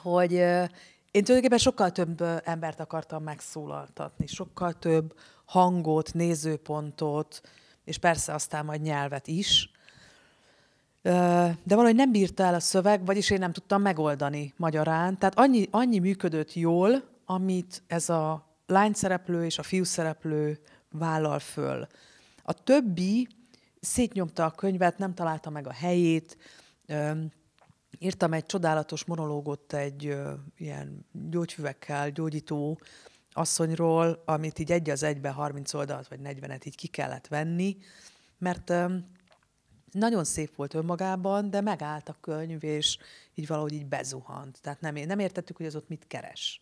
hogy én tulajdonképpen sokkal több embert akartam megszólaltatni, sokkal több hangot, nézőpontot, és persze aztán majd nyelvet is. De valahogy nem bírta el a szöveg, vagyis én nem tudtam megoldani magyarán. Tehát annyi, annyi működött jól, amit ez a szereplő és a fiúszereplő vállal föl. A többi szétnyomta a könyvet, nem találta meg a helyét, írtam egy csodálatos monológot egy ö, ilyen gyógyfüvekkel gyógyító asszonyról, amit így egy az egybe 30 oldalt vagy 40-et így ki kellett venni, mert ö, nagyon szép volt önmagában, de megállt a könyv, és így valahogy így bezuhant. Tehát nem, nem értettük, hogy az ott mit keres.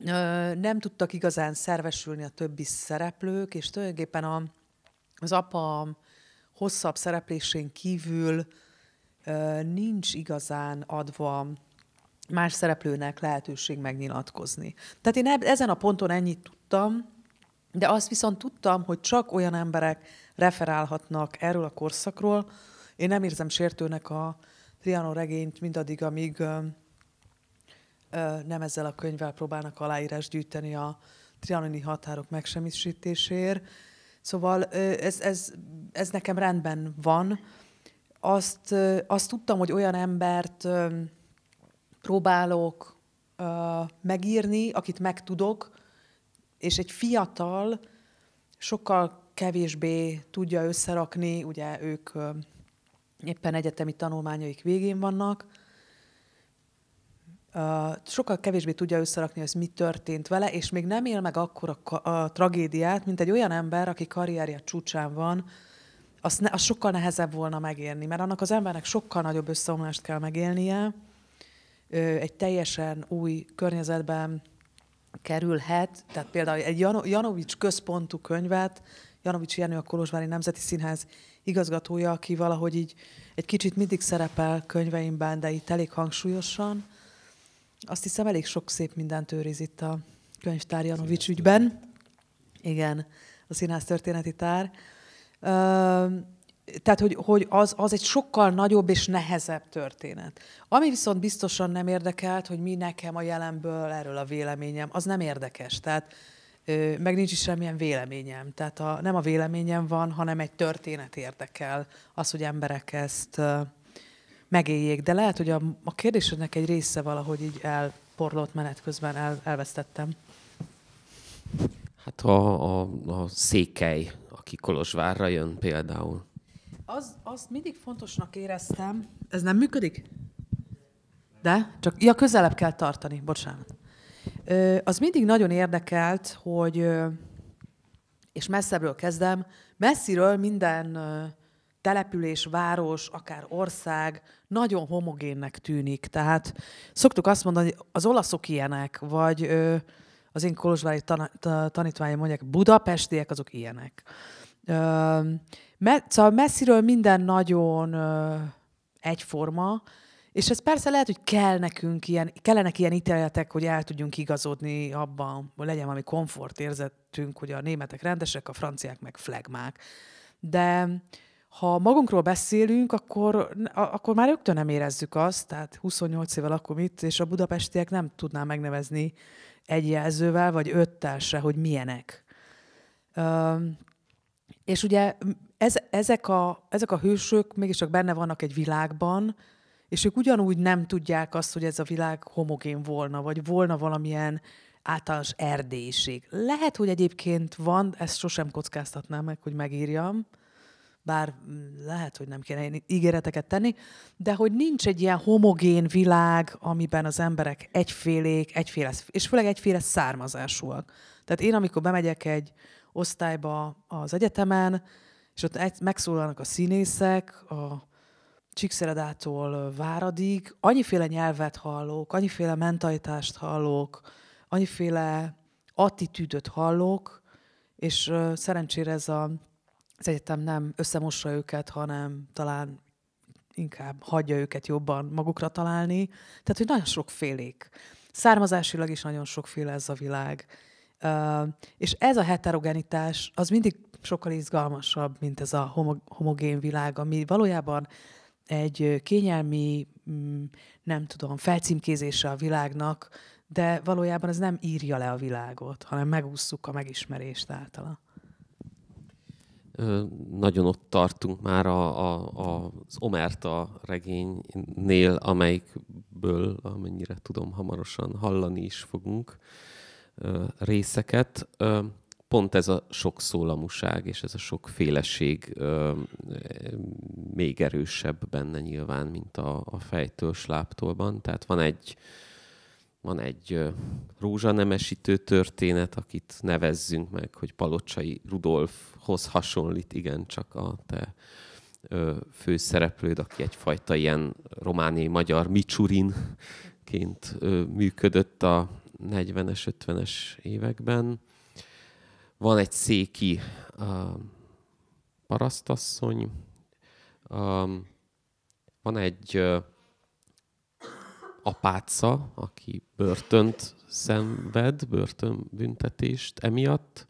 Ö, nem tudtak igazán szervesülni a többi szereplők, és tulajdonképpen a, az apa hosszabb szereplésén kívül nincs igazán adva más szereplőnek lehetőség megnyilatkozni. Tehát én ezen a ponton ennyit tudtam, de azt viszont tudtam, hogy csak olyan emberek referálhatnak erről a korszakról. Én nem érzem sértőnek a Triano regényt mindaddig, amíg ö, ö, nem ezzel a könyvvel próbálnak aláírás gyűjteni a trianoni határok megsemmisítéséért. Szóval ö, ez, ez, ez nekem rendben van azt, azt tudtam, hogy olyan embert próbálok megírni, akit meg tudok, és egy fiatal sokkal kevésbé tudja összerakni, ugye ők éppen egyetemi tanulmányaik végén vannak, sokkal kevésbé tudja összerakni, hogy mi történt vele, és még nem él meg akkor a tragédiát, mint egy olyan ember, aki karrierje csúcsán van, az ne, az sokkal nehezebb volna megélni, mert annak az embernek sokkal nagyobb összeomlást kell megélnie, egy teljesen új környezetben kerülhet, tehát például egy Jano- Janovics központú könyvet, Janovics Jenő a Kolozsvári Nemzeti Színház igazgatója, aki valahogy így egy kicsit mindig szerepel könyveimben, de itt elég hangsúlyosan. Azt hiszem, elég sok szép mindent őriz itt a könyvtár Janovics ügyben. Igen, a színház történeti tár tehát, hogy, hogy az, az egy sokkal nagyobb és nehezebb történet. Ami viszont biztosan nem érdekelt, hogy mi nekem a jelenből erről a véleményem, az nem érdekes. Tehát meg nincs is semmilyen véleményem. Tehát a, nem a véleményem van, hanem egy történet érdekel az, hogy emberek ezt megéljék. De lehet, hogy a, a kérdésednek egy része valahogy így elporlott menet közben el, elvesztettem. Hát a, a, a székely, aki Kolozsvárra jön például. Az, azt mindig fontosnak éreztem. Ez nem működik? De? Csak, ja, közelebb kell tartani, bocsánat. Ö, az mindig nagyon érdekelt, hogy, és messzebbről kezdem, messziről minden település, város, akár ország nagyon homogénnek tűnik. Tehát szoktuk azt mondani, hogy az olaszok ilyenek, vagy... Ö, az én kolozsvári tanítványom mondják, budapestiek azok ilyenek. szóval messziről minden nagyon egyforma, és ez persze lehet, hogy kell nekünk ilyen, kellenek ilyen ítéletek, hogy el tudjunk igazodni abban, hogy legyen valami érzetünk, hogy a németek rendesek, a franciák meg flagmák, De ha magunkról beszélünk, akkor, akkor már rögtön nem érezzük azt, tehát 28 évvel akkor mit, és a budapestiek nem tudná megnevezni egy jelzővel, vagy öt se, hogy milyenek. és ugye ez, ezek, a, ezek a hősök mégiscsak benne vannak egy világban, és ők ugyanúgy nem tudják azt, hogy ez a világ homogén volna, vagy volna valamilyen általános erdélyiség. Lehet, hogy egyébként van, ezt sosem kockáztatnám meg, hogy megírjam, bár mm, lehet, hogy nem kéne ígéreteket tenni, de hogy nincs egy ilyen homogén világ, amiben az emberek egyfélék, egyféle, és főleg egyféle származásúak. Tehát én, amikor bemegyek egy osztályba az egyetemen, és ott egy, megszólalnak a színészek, a Csíkszeredától Váradig, annyiféle nyelvet hallok, annyiféle mentalitást hallok, annyiféle attitűdöt hallok, és szerencsére ez a az egyetem nem összemossa őket, hanem talán inkább hagyja őket jobban magukra találni. Tehát, hogy nagyon sokfélék. Származásilag is nagyon sokféle ez a világ. Uh, és ez a heterogenitás az mindig sokkal izgalmasabb, mint ez a homo- homogén világ, ami valójában egy kényelmi, mm, nem tudom, felcímkézése a világnak, de valójában ez nem írja le a világot, hanem megússzuk a megismerést általa nagyon ott tartunk már a, a, a, az Omerta regénynél, amelyikből, amennyire tudom, hamarosan hallani is fogunk részeket. Pont ez a sok szólamuság és ez a sok féleség még erősebb benne nyilván, mint a, a fejtől sláptólban. Tehát van egy, van egy rózsanemesítő történet, akit nevezzünk meg, hogy Palocsai Rudolf hoz hasonlít igen csak a te ö, főszereplőd, aki egyfajta ilyen romániai-magyar micsurinként ö, működött a 40-es, 50-es években. Van egy széki a, parasztasszony, a, van egy ö, apáca, aki börtönt szenved, börtönbüntetést emiatt,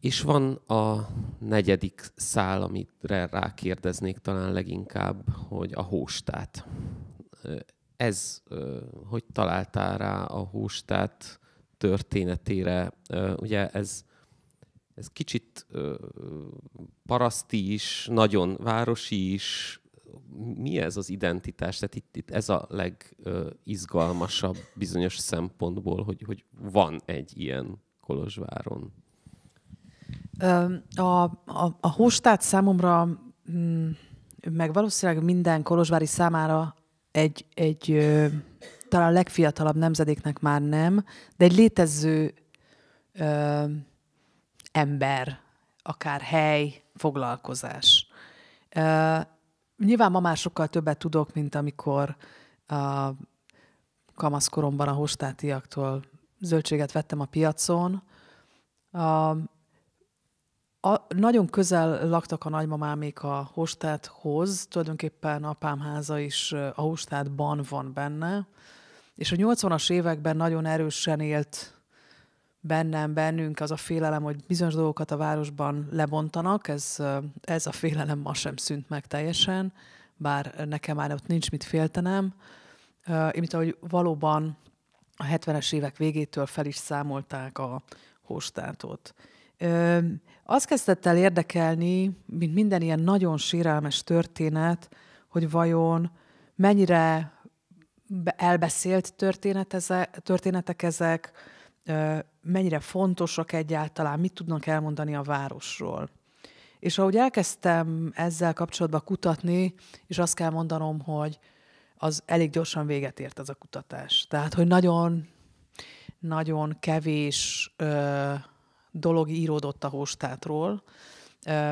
és van a negyedik szál, amire rákérdeznék talán leginkább, hogy a hóstát. Ez, hogy találtál rá a hóstát történetére? Ugye ez, ez kicsit paraszti is, nagyon városi is, mi ez az identitás? Tehát itt, itt ez a legizgalmasabb bizonyos szempontból, hogy, hogy van egy ilyen Kolozsváron. A, a, a hóstát számomra, hmm, meg valószínűleg minden kolozsvári számára egy, egy talán a legfiatalabb nemzedéknek már nem, de egy létező ö, ember, akár hely, foglalkozás. Ö, nyilván ma már sokkal többet tudok, mint amikor a kamaszkoromban a hostátiaktól zöldséget vettem a piacon a, nagyon közel laktak a nagymamámék a Hostáthoz, tulajdonképpen apám háza is a Hostátban van benne, és a 80-as években nagyon erősen élt bennem, bennünk az a félelem, hogy bizonyos dolgokat a városban lebontanak, ez, ez a félelem ma sem szűnt meg teljesen, bár nekem már ott nincs mit féltenem. Én, mint ahogy valóban a 70-es évek végétől fel is számolták a hostátot. Az kezdett el érdekelni, mint minden ilyen nagyon sérelmes történet, hogy vajon mennyire elbeszélt történet eze, történetek ezek, mennyire fontosak egyáltalán, mit tudnak elmondani a városról. És ahogy elkezdtem ezzel kapcsolatban kutatni, és azt kell mondanom, hogy az elég gyorsan véget ért ez a kutatás. Tehát, hogy nagyon, nagyon kevés ö, dolog íródott a hóstátról.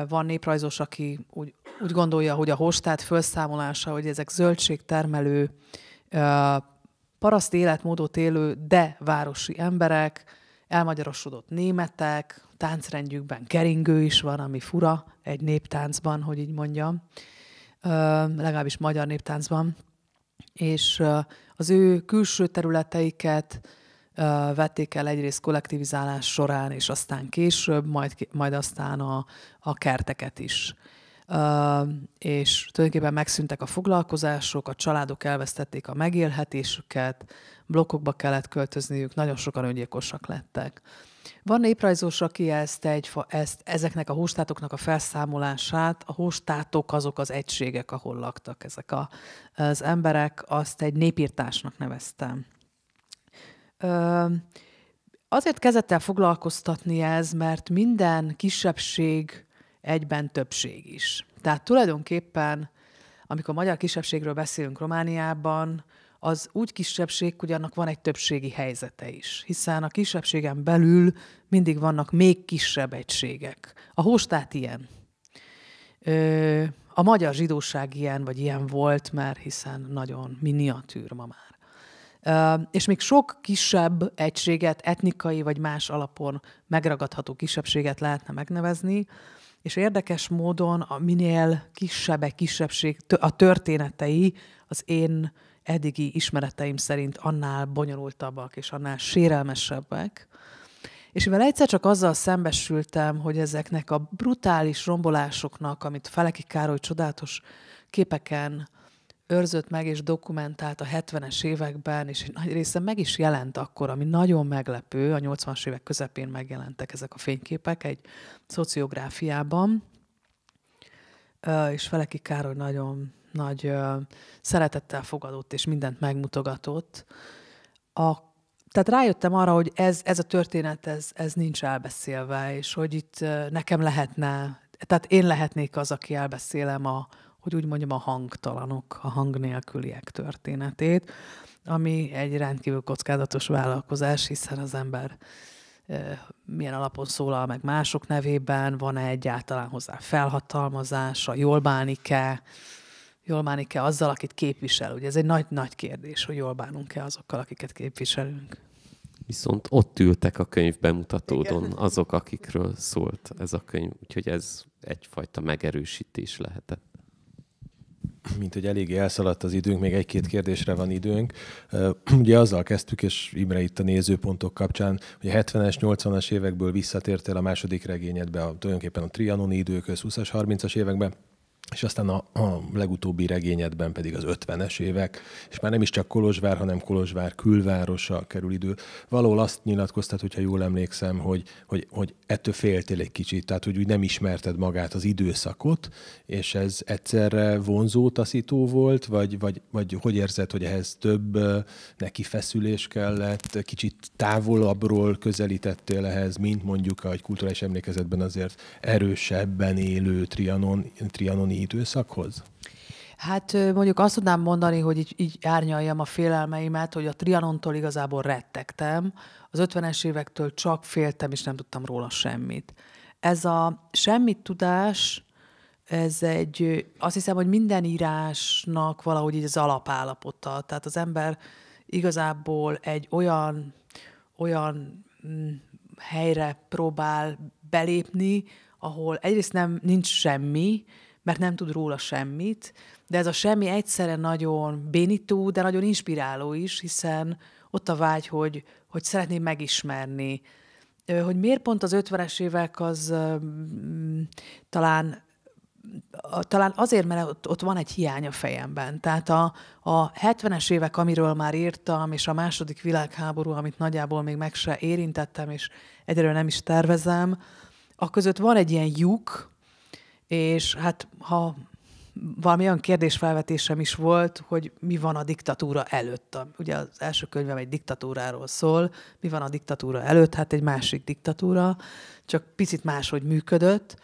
Van néprajzos, aki úgy, úgy gondolja, hogy a hóstát felszámolása, hogy ezek zöldségtermelő, paraszt életmódot élő, de városi emberek, elmagyarosodott németek, táncrendjükben keringő is van, ami fura egy néptáncban, hogy így mondjam, legalábbis magyar néptáncban. És az ő külső területeiket vették el egyrészt kollektivizálás során, és aztán később, majd, majd aztán a, a kerteket is. Uh, és tulajdonképpen megszűntek a foglalkozások, a családok elvesztették a megélhetésüket, blokkokba kellett költözniük, nagyon sokan öngyilkosak lettek. Van néprajzos, aki ezt, egy, ezt ezeknek a hóstátoknak a felszámolását, a hóstátok azok az egységek, ahol laktak ezek a, az emberek, azt egy népírtásnak neveztem. Azért kezdett el foglalkoztatni ez, mert minden kisebbség egyben többség is. Tehát tulajdonképpen, amikor magyar kisebbségről beszélünk Romániában, az úgy kisebbség, hogy annak van egy többségi helyzete is, hiszen a kisebbségen belül mindig vannak még kisebb egységek. A hóstát ilyen. Ö, a magyar zsidóság ilyen vagy ilyen volt, mert hiszen nagyon miniatűr ma már és még sok kisebb egységet, etnikai vagy más alapon megragadható kisebbséget lehetne megnevezni, és érdekes módon a minél kisebb a kisebbség, a történetei az én eddigi ismereteim szerint annál bonyolultabbak és annál sérelmesebbek. És mivel egyszer csak azzal szembesültem, hogy ezeknek a brutális rombolásoknak, amit Feleki Károly csodálatos képeken őrzött meg és dokumentált a 70-es években, és egy nagy része meg is jelent akkor, ami nagyon meglepő, a 80-as évek közepén megjelentek ezek a fényképek egy szociográfiában, és Feleki Károly nagyon nagy szeretettel fogadott, és mindent megmutogatott. A, tehát rájöttem arra, hogy ez, ez a történet, ez, ez nincs elbeszélve, és hogy itt nekem lehetne, tehát én lehetnék az, aki elbeszélem a, hogy úgy mondjam, a hangtalanok, a hang nélküliek történetét, ami egy rendkívül kockázatos vállalkozás, hiszen az ember milyen alapon szólal meg mások nevében, van-e egyáltalán hozzá felhatalmazása, jól bánik-e, jól bánik-e azzal, akit képvisel. Ugye ez egy nagy-nagy kérdés, hogy jól bánunk-e azokkal, akiket képviselünk. Viszont ott ültek a könyv bemutatódon azok, akikről szólt ez a könyv, úgyhogy ez egyfajta megerősítés lehetett mint hogy eléggé elszaladt az időnk, még egy-két kérdésre van időnk. Ugye azzal kezdtük, és Imre itt a nézőpontok kapcsán, hogy a 70-es, 80-as évekből visszatértél a második regényedbe, a, tulajdonképpen a trianoni időköz, 20-as, 30-as években és aztán a, a legutóbbi regényedben pedig az 50-es évek, és már nem is csak Kolozsvár, hanem Kolozsvár külvárosa kerül idő. Valahol azt nyilatkoztat, hogyha jól emlékszem, hogy, hogy, hogy ettől féltél egy kicsit, tehát hogy úgy nem ismerted magát az időszakot, és ez egyszerre vonzó taszító volt, vagy, vagy, vagy hogy érzed, hogy ehhez több neki feszülés kellett, kicsit távolabbról közelítettél ehhez, mint mondjuk a kulturális emlékezetben azért erősebben élő trianon, trianoni mostani időszakhoz? Hát mondjuk azt tudnám mondani, hogy így, így árnyaljam a félelmeimet, hogy a Trianontól igazából rettegtem, az 50-es évektől csak féltem, és nem tudtam róla semmit. Ez a semmit tudás, ez egy, azt hiszem, hogy minden írásnak valahogy így az alapállapota. Tehát az ember igazából egy olyan, olyan mm, helyre próbál belépni, ahol egyrészt nem nincs semmi, mert nem tud róla semmit, de ez a semmi egyszerre nagyon bénító, de nagyon inspiráló is, hiszen ott a vágy, hogy, hogy szeretném megismerni. Hogy miért pont az 50-es évek, az mm, talán talán azért, mert ott, ott van egy hiány a fejemben. Tehát a, a 70-es évek, amiről már írtam, és a második világháború, amit nagyjából még meg se érintettem, és egyről nem is tervezem, a között van egy ilyen lyuk, és hát ha valamilyen kérdésfelvetésem is volt, hogy mi van a diktatúra előtt. Ugye az első könyvem egy diktatúráról szól, mi van a diktatúra előtt, hát egy másik diktatúra, csak picit máshogy működött.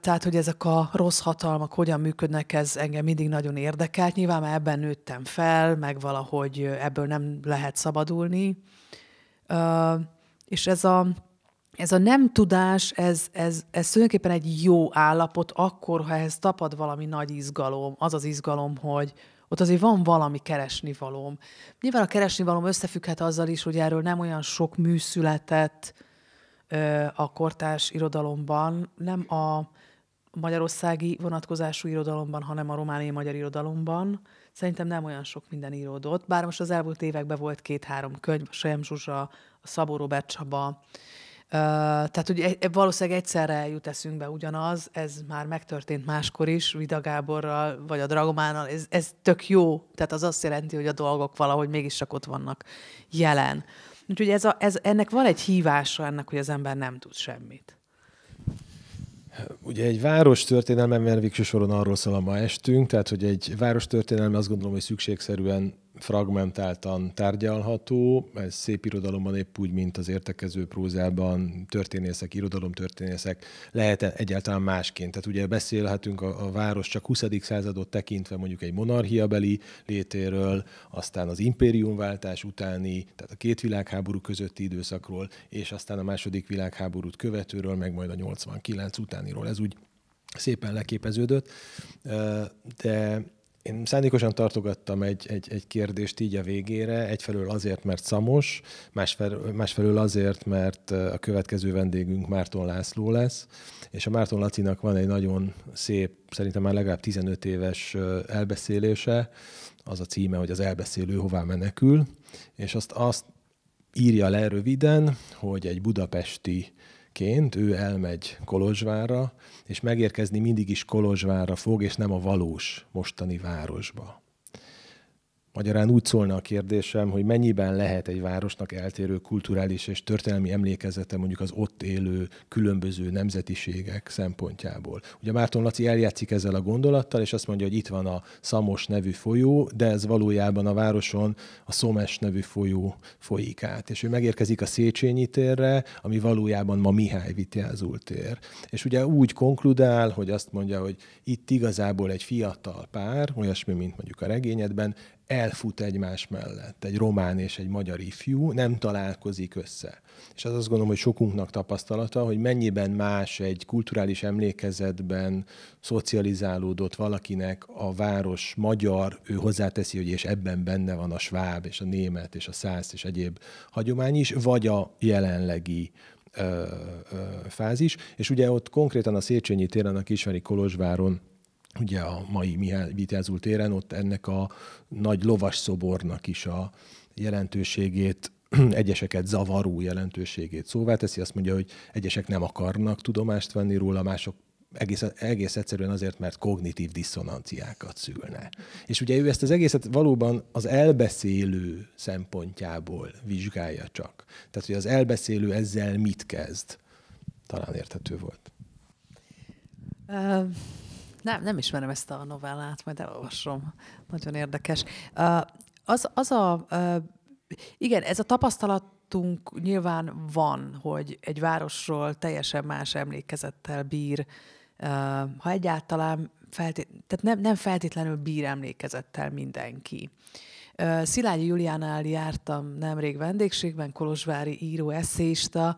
Tehát, hogy ezek a rossz hatalmak hogyan működnek, ez engem mindig nagyon érdekelt. Nyilván már ebben nőttem fel, meg valahogy ebből nem lehet szabadulni. És ez a ez a nem tudás, ez, ez, ez tulajdonképpen egy jó állapot akkor, ha ehhez tapad valami nagy izgalom, az az izgalom, hogy ott azért van valami keresnivalóm. Nyilván a keresnivalóm összefügghet azzal is, hogy erről nem olyan sok mű született ö, a kortás irodalomban, nem a magyarországi vonatkozású irodalomban, hanem a romániai magyar irodalomban. Szerintem nem olyan sok minden íródott, bár most az elmúlt években volt két-három könyv, Sajem Zsuzsa, Szabó Robert Csaba, tehát ugye valószínűleg egyszerre eszünk eszünkbe ugyanaz, ez már megtörtént máskor is, Vida Gáborral, vagy a Dragománnal, ez, ez tök jó, tehát az azt jelenti, hogy a dolgok valahogy mégis csak ott vannak jelen. Úgyhogy ez a, ez, ennek van egy hívása ennek, hogy az ember nem tud semmit. Ugye egy város történelme, mert végső soron arról szól a ma estünk, tehát hogy egy város történelme azt gondolom, hogy szükségszerűen fragmentáltan tárgyalható, ez szép irodalomban épp úgy, mint az értekező prózában történészek, irodalomtörténészek lehet -e egyáltalán másként. Tehát ugye beszélhetünk a, a város csak 20. századot tekintve mondjuk egy monarchiabeli létéről, aztán az impériumváltás utáni, tehát a két világháború közötti időszakról, és aztán a második világháborút követőről, meg majd a 89 utániról. Ez úgy szépen leképeződött, de én szándékosan tartogattam egy, egy, egy kérdést így a végére, egyfelől azért, mert szamos, másfelől, másfelől azért, mert a következő vendégünk Márton László lesz, és a Márton Lacinak van egy nagyon szép, szerintem már legalább 15 éves elbeszélése, az a címe, hogy az elbeszélő hová menekül, és azt, azt írja le röviden, hogy egy budapesti ként ő elmegy Kolozsvárra, és megérkezni mindig is Kolozsvárra fog, és nem a valós mostani városba. Magyarán úgy szólna a kérdésem, hogy mennyiben lehet egy városnak eltérő kulturális és történelmi emlékezete mondjuk az ott élő különböző nemzetiségek szempontjából. Ugye Márton Laci eljátszik ezzel a gondolattal, és azt mondja, hogy itt van a Szamos nevű folyó, de ez valójában a városon a Szomes nevű folyó folyik át. És ő megérkezik a Széchenyi térre, ami valójában ma Mihály Vityázul tér. És ugye úgy konkludál, hogy azt mondja, hogy itt igazából egy fiatal pár, olyasmi, mint mondjuk a regényedben, elfut egymás mellett. Egy román és egy magyar ifjú nem találkozik össze. És az azt gondolom, hogy sokunknak tapasztalata, hogy mennyiben más egy kulturális emlékezetben szocializálódott valakinek a város magyar, ő hozzáteszi, hogy és ebben benne van a sváb, és a német, és a szász, és egyéb hagyomány is, vagy a jelenlegi ö, ö, fázis. És ugye ott konkrétan a Széchenyi téren, a Kisvári Kolozsváron ugye a mai Mihály téren, ott ennek a nagy lovas szobornak is a jelentőségét egyeseket zavaró jelentőségét szóvá teszi, azt mondja, hogy egyesek nem akarnak tudomást venni róla, mások egész, egész egyszerűen azért, mert kognitív diszonanciákat szülne. És ugye ő ezt az egészet valóban az elbeszélő szempontjából vizsgálja csak. Tehát, hogy az elbeszélő ezzel mit kezd, talán érthető volt. Uh... Nem, nem ismerem ezt a novellát, majd elolvasom. Nagyon érdekes. Az, az a, igen, ez a tapasztalat nyilván van, hogy egy városról teljesen más emlékezettel bír, ha egyáltalán feltét, tehát nem, nem feltétlenül bír emlékezettel mindenki. Szilágyi Juliánál jártam nemrég vendégségben, Kolozsvári író, eszéista,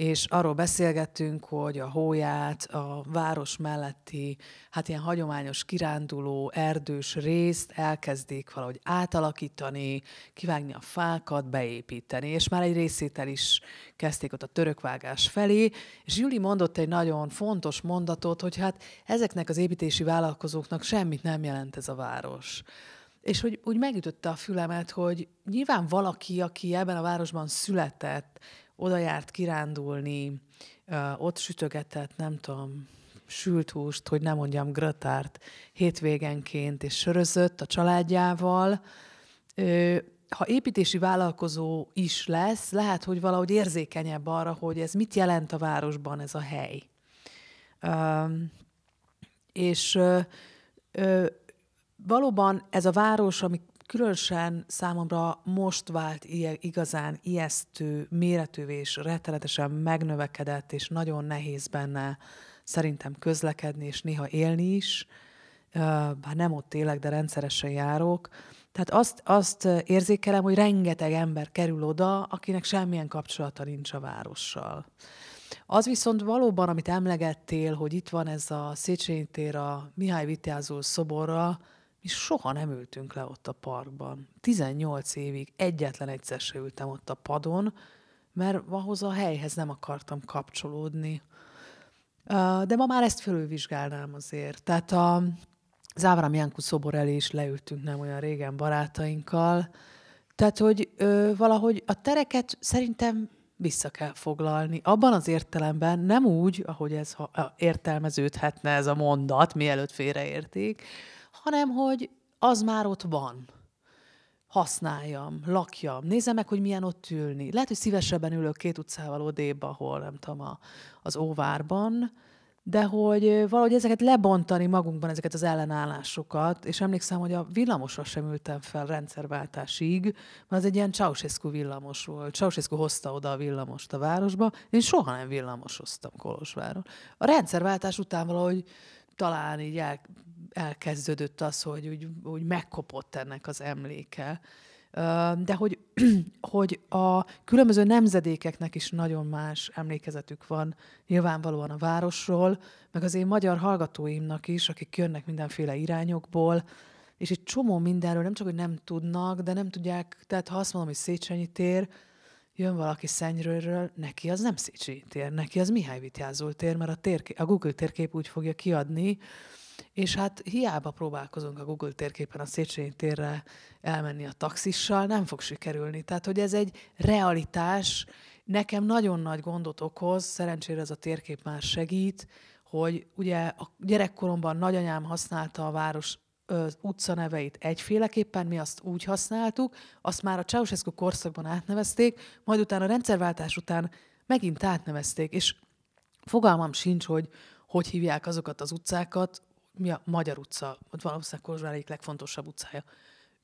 és arról beszélgettünk, hogy a Hóját, a város melletti, hát ilyen hagyományos kiránduló, erdős részt elkezdik valahogy átalakítani, kivágni a fákat, beépíteni, és már egy részét el is kezdték ott a törökvágás felé, és Júli mondott egy nagyon fontos mondatot, hogy hát ezeknek az építési vállalkozóknak semmit nem jelent ez a város. És hogy úgy megütötte a fülemet, hogy nyilván valaki, aki ebben a városban született, oda járt kirándulni, ott sütögetett, nem tudom, sült húst, hogy nem mondjam gratárt hétvégenként, és sörözött a családjával. Ha építési vállalkozó is lesz, lehet, hogy valahogy érzékenyebb arra, hogy ez mit jelent a városban ez a hely. És valóban ez a város, ami különösen számomra most vált ilyen, igazán ijesztő, méretűvé és rettenetesen megnövekedett, és nagyon nehéz benne szerintem közlekedni, és néha élni is, bár nem ott élek, de rendszeresen járok. Tehát azt, azt érzékelem, hogy rengeteg ember kerül oda, akinek semmilyen kapcsolata nincs a várossal. Az viszont valóban, amit emlegettél, hogy itt van ez a Széchenyi tér a Mihály Vityázó szoborra, mi soha nem ültünk le ott a parkban. 18 évig egyetlen egyszer se ültem ott a padon, mert ahhoz a helyhez nem akartam kapcsolódni. De ma már ezt fölülvizsgálnám azért. Tehát a, Závram Ávram Jánkú szobor elé is leültünk nem olyan régen barátainkkal. Tehát, hogy ö, valahogy a tereket szerintem vissza kell foglalni. Abban az értelemben nem úgy, ahogy ez ha, értelmeződhetne ez a mondat, mielőtt félreérték, hanem hogy az már ott van használjam, lakjam, nézem meg, hogy milyen ott ülni. Lehet, hogy szívesebben ülök két utcával odébb, ahol nem tudom, a, az óvárban, de hogy valahogy ezeket lebontani magunkban, ezeket az ellenállásokat, és emlékszem, hogy a villamosra sem ültem fel rendszerváltásig, mert az egy ilyen Ceausescu villamos volt. Ceausescu hozta oda a villamost a városba, én soha nem villamosoztam Kolozsváron. A rendszerváltás után valahogy talán így el, elkezdődött az, hogy úgy, úgy megkopott ennek az emléke. De hogy, hogy a különböző nemzedékeknek is nagyon más emlékezetük van, nyilvánvalóan a városról, meg az én magyar hallgatóimnak is, akik jönnek mindenféle irányokból, és egy csomó mindenről nem csak, hogy nem tudnak, de nem tudják, tehát ha azt mondom, hogy Széchenyi tér, jön valaki Szennyről, neki az nem Széchenyi tér, neki az Mihály Vityázó tér, mert a, térkép, a Google térkép úgy fogja kiadni, és hát hiába próbálkozunk a Google térképen a Széchenyi térre elmenni a taxissal, nem fog sikerülni. Tehát, hogy ez egy realitás, nekem nagyon nagy gondot okoz, szerencsére ez a térkép már segít, hogy ugye a gyerekkoromban nagyanyám használta a város ö, utcaneveit egyféleképpen, mi azt úgy használtuk, azt már a Ceausescu korszakban átnevezték, majd utána a rendszerváltás után megint átnevezték, és fogalmam sincs, hogy hogy hívják azokat az utcákat, mi a Magyar utca, ott valószínűleg Kolozsvár egyik legfontosabb utcája.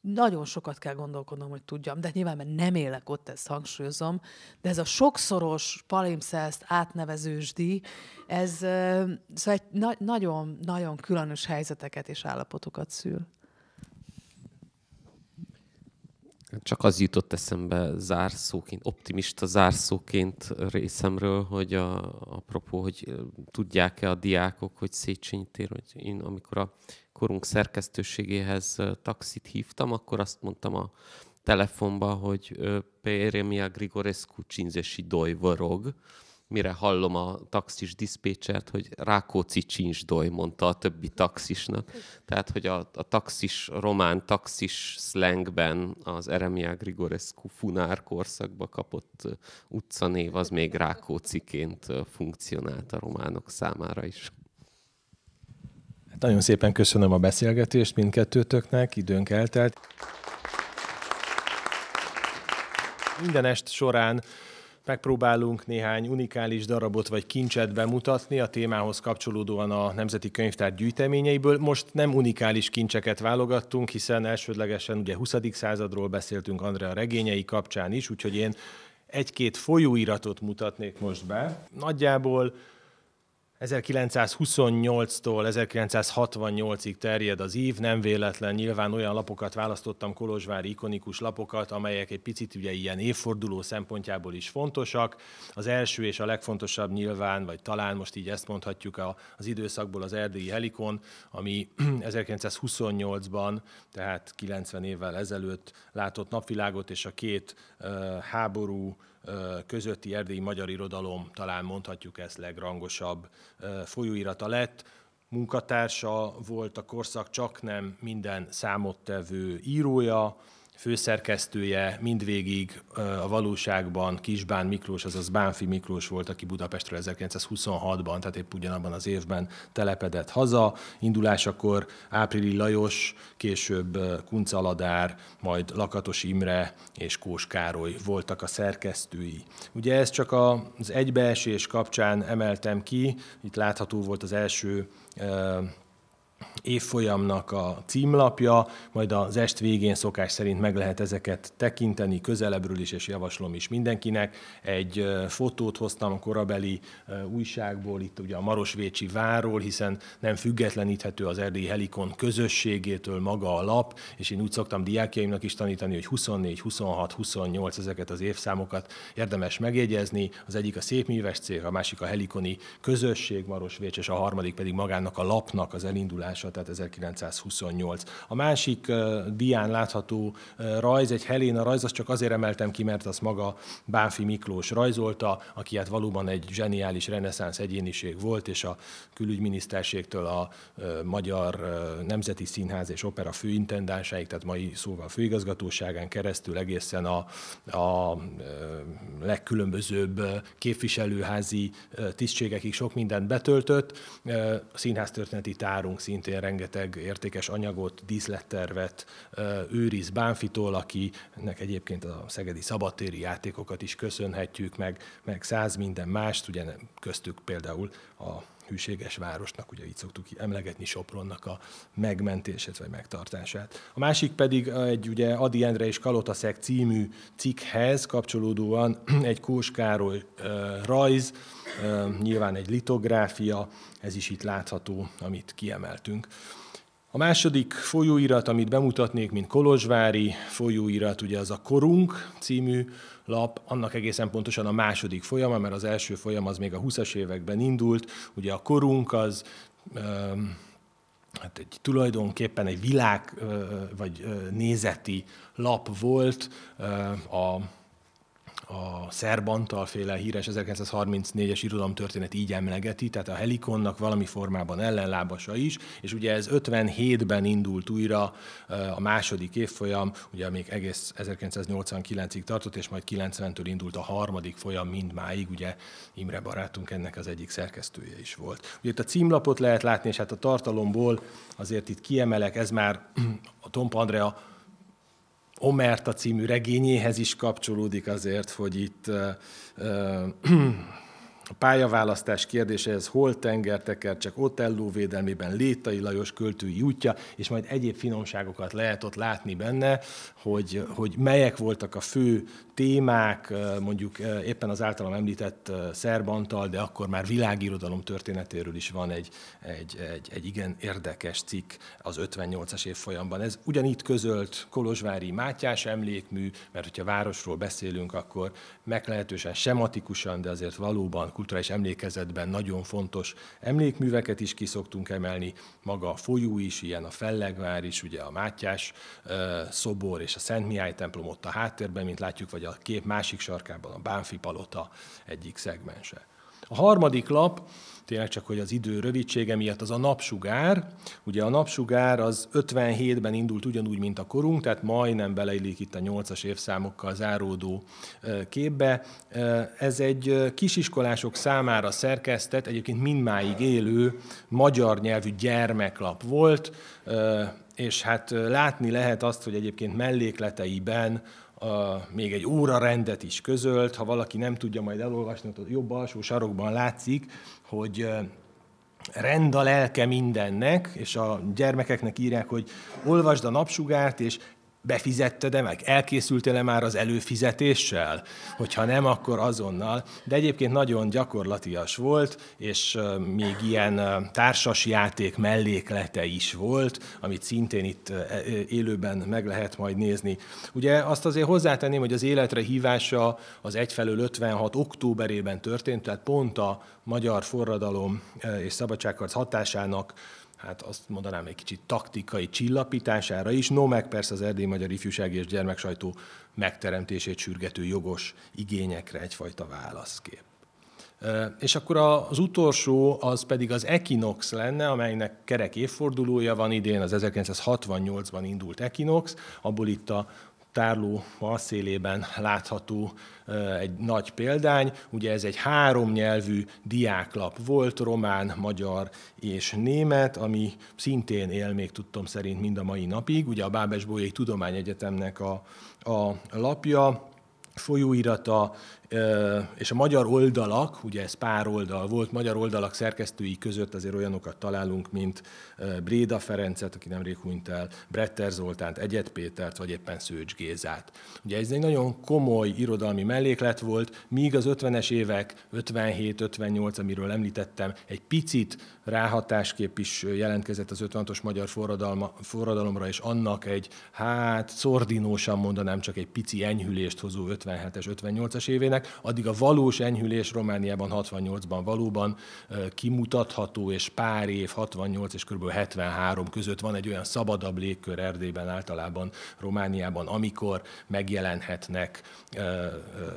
Nagyon sokat kell gondolkodnom, hogy tudjam, de nyilván, mert nem élek ott, ezt hangsúlyozom, de ez a sokszoros palimpsest átnevezősdi, ez szóval egy na- nagyon, nagyon különös helyzeteket és állapotokat szül. Csak az jutott eszembe zárszóként, optimista zárszóként részemről, hogy a, apropó, hogy tudják-e a diákok, hogy Széchenyi tér, hogy én amikor a korunk szerkesztőségéhez taxit hívtam, akkor azt mondtam a telefonba, hogy Péremia Grigorescu cinzesi dojvorog, mire hallom a taxis diszpécsert, hogy Rákóczi Csincsdoly mondta a többi taxisnak. Tehát, hogy a, a taxis, román taxis slangben az Eremia Grigorescu funár korszakba kapott utcanév, az még Rákóciként funkcionált a románok számára is. Nagyon szépen köszönöm a beszélgetést mindkettőtöknek, időnk eltelt. Minden est során Megpróbálunk néhány unikális darabot vagy kincset bemutatni a témához kapcsolódóan a Nemzeti Könyvtár gyűjteményeiből. Most nem unikális kincseket válogattunk, hiszen elsődlegesen ugye 20. századról beszéltünk Andrea regényei kapcsán is, úgyhogy én egy-két folyóiratot mutatnék most be. Nagyjából 1928-tól 1968-ig terjed az ív, nem véletlen, nyilván olyan lapokat választottam, Kolozsvári ikonikus lapokat, amelyek egy picit ugye ilyen évforduló szempontjából is fontosak. Az első és a legfontosabb nyilván, vagy talán most így ezt mondhatjuk az időszakból az erdélyi helikon, ami 1928-ban, tehát 90 évvel ezelőtt látott napvilágot, és a két háború közötti erdélyi magyar irodalom, talán mondhatjuk ezt legrangosabb folyóirata lett. Munkatársa volt a korszak csak nem minden számottevő írója, főszerkesztője mindvégig a valóságban Kisbán Miklós, azaz Bánfi Miklós volt, aki Budapestről 1926-ban, tehát épp ugyanabban az évben telepedett haza. Indulásakor Áprili Lajos, később Kunca Ladár, majd Lakatos Imre és Kós Károly voltak a szerkesztői. Ugye ez csak az egybeesés kapcsán emeltem ki, itt látható volt az első évfolyamnak a címlapja, majd az est végén szokás szerint meg lehet ezeket tekinteni közelebbről is, és javaslom is mindenkinek. Egy fotót hoztam a korabeli újságból, itt ugye a Marosvécsi váról, hiszen nem függetleníthető az erdélyi helikon közösségétől maga a lap, és én úgy szoktam diákjaimnak is tanítani, hogy 24, 26, 28 ezeket az évszámokat érdemes megjegyezni. Az egyik a szépműves cél, a másik a helikoni közösség, Marosvécs, és a harmadik pedig magának a lapnak az elindulása kiállításra, tehát 1928. A másik dián látható rajz, egy Helena rajz, azt csak azért emeltem ki, mert az maga Bánfi Miklós rajzolta, aki hát valóban egy zseniális reneszánsz egyéniség volt, és a külügyminiszterségtől a Magyar Nemzeti Színház és Opera főintendánsáig, tehát mai szóval főigazgatóságán keresztül egészen a, a legkülönbözőbb képviselőházi tisztségekig sok mindent betöltött. A színháztörténeti tárunk szintén szintén rengeteg értékes anyagot, díszlettervet őriz Bánfitól, akinek egyébként a szegedi szabadtéri játékokat is köszönhetjük, meg, meg száz minden mást, ugye köztük például a hűséges városnak, ugye így szoktuk emlegetni Sopronnak a megmentését vagy megtartását. A másik pedig egy ugye Adi Endre és Kalotaszek című cikkhez kapcsolódóan egy Kós Károly rajz, nyilván egy litográfia, ez is itt látható, amit kiemeltünk. A második folyóirat, amit bemutatnék, mint Kolozsvári folyóirat, ugye az a Korunk című lap, annak egészen pontosan a második folyama, mert az első folyam az még a 20-as években indult. Ugye a Korunk az hát egy, tulajdonképpen egy világ vagy nézeti lap volt a a Szerb féle híres 1934-es irodalomtörténet így emlegeti, tehát a Helikonnak valami formában ellenlábasa is, és ugye ez 57-ben indult újra a második évfolyam, ugye még egész 1989-ig tartott, és majd 90-től indult a harmadik folyam mindmáig, ugye Imre barátunk ennek az egyik szerkesztője is volt. Ugye itt a címlapot lehet látni, és hát a tartalomból azért itt kiemelek, ez már a Tompa Andrea Omerta című regényéhez is kapcsolódik azért, hogy itt a pályaválasztás kérdése, ez hol tenger teker, csak Otelló védelmében Létai Lajos költői útja, és majd egyéb finomságokat lehet ott látni benne, hogy, hogy melyek voltak a fő témák, mondjuk éppen az általam említett Szerb Antal, de akkor már világirodalom történetéről is van egy, egy, egy, egy igen érdekes cikk az 58-as évfolyamban. Ez ugyanígy közölt Kolozsvári Mátyás emlékmű, mert hogyha városról beszélünk, akkor meglehetősen sematikusan, de azért valóban kulturális emlékezetben nagyon fontos emlékműveket is kiszoktunk emelni, maga a folyó is, ilyen a Fellegvár is, ugye a Mátyás szobor és a Szent Mihály templom ott a háttérben, mint látjuk, vagy a kép másik sarkában a Bánfi palota egyik szegmense. A harmadik lap, tényleg csak, hogy az idő rövidsége miatt, az a napsugár. Ugye a napsugár az 57-ben indult ugyanúgy, mint a korunk, tehát majdnem beleillik itt a 8-as évszámokkal záródó képbe. Ez egy kisiskolások számára szerkesztett, egyébként mindmáig élő magyar nyelvű gyermeklap volt, és hát látni lehet azt, hogy egyébként mellékleteiben a, még egy óra rendet is közölt, ha valaki nem tudja majd elolvasni, ott a jobb alsó sarokban látszik, hogy rend a lelke mindennek, és a gyermekeknek írják, hogy olvasd a napsugárt, és Befizetted-e meg? Elkészültél-e már az előfizetéssel? Hogyha nem, akkor azonnal. De egyébként nagyon gyakorlatias volt, és még ilyen társas játék melléklete is volt, amit szintén itt e, élőben meg lehet majd nézni. Ugye azt azért hozzátenném, hogy az életre hívása az egyfelől 56 októberében történt, tehát pont a magyar forradalom és szabadságharc hatásának hát azt mondanám egy kicsit taktikai csillapítására is, no meg persze az erdély magyar ifjúság és gyermeksajtó megteremtését sürgető jogos igényekre egyfajta válaszkép. És akkor az utolsó, az pedig az Equinox lenne, amelynek kerek évfordulója van idén, az 1968-ban indult Equinox, abból itt a tárló bal szélében látható egy nagy példány. Ugye ez egy háromnyelvű diáklap volt, román, magyar és német, ami szintén él még tudtom szerint mind a mai napig. Ugye a Bábes Tudományegyetemnek a, a lapja, folyóirata és a magyar oldalak, ugye ez pár oldal volt, magyar oldalak szerkesztői között azért olyanokat találunk, mint Bréda Ferencet, aki nemrég hunyt el, Bretter Zoltánt, Egyet Pétert, vagy éppen Szőcs Gézát. Ugye ez egy nagyon komoly irodalmi melléklet volt, míg az 50-es évek, 57-58, amiről említettem, egy picit ráhatáskép is jelentkezett az 56-os magyar forradalma, forradalomra, és annak egy, hát szordinósan mondanám, csak egy pici enyhülést hozó 57-es, 58-as évének, történnek, addig a valós enyhülés Romániában 68-ban valóban kimutatható, és pár év, 68 és kb. 73 között van egy olyan szabadabb légkör Erdélyben általában Romániában, amikor megjelenhetnek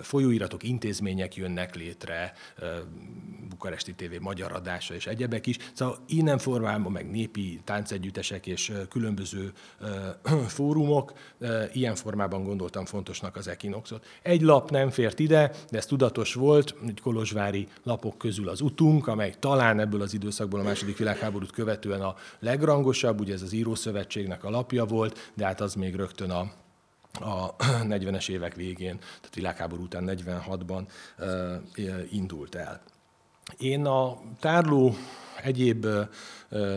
folyóiratok, intézmények jönnek létre, Bukaresti TV magyar adása és egyebek is. Szóval innen formában meg népi táncegyüttesek és különböző fórumok, ilyen formában gondoltam fontosnak az Equinoxot. Egy lap nem fért ide, de ez tudatos volt, egy kolozsvári lapok közül az utunk, amely talán ebből az időszakból a második világháborút követően a legrangosabb, ugye ez az Írószövetségnek a lapja volt, de hát az még rögtön a a 40-es évek végén, tehát világháború után 46-ban e, indult el. Én a tárló egyéb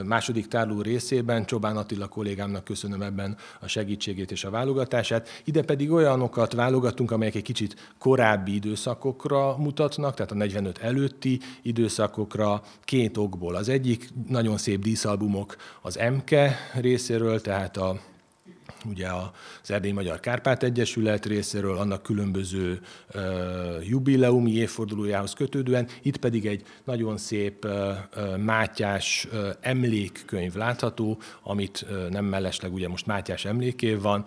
második tárló részében Csobán Attila kollégámnak köszönöm ebben a segítségét és a válogatását. Ide pedig olyanokat válogatunk, amelyek egy kicsit korábbi időszakokra mutatnak, tehát a 45 előtti időszakokra két okból. Az egyik nagyon szép díszalbumok az MK részéről, tehát a ugye az Erdély Magyar Kárpát Egyesület részéről, annak különböző jubileumi évfordulójához kötődően, itt pedig egy nagyon szép Mátyás emlékkönyv látható, amit nem mellesleg ugye most Mátyás emlékév van,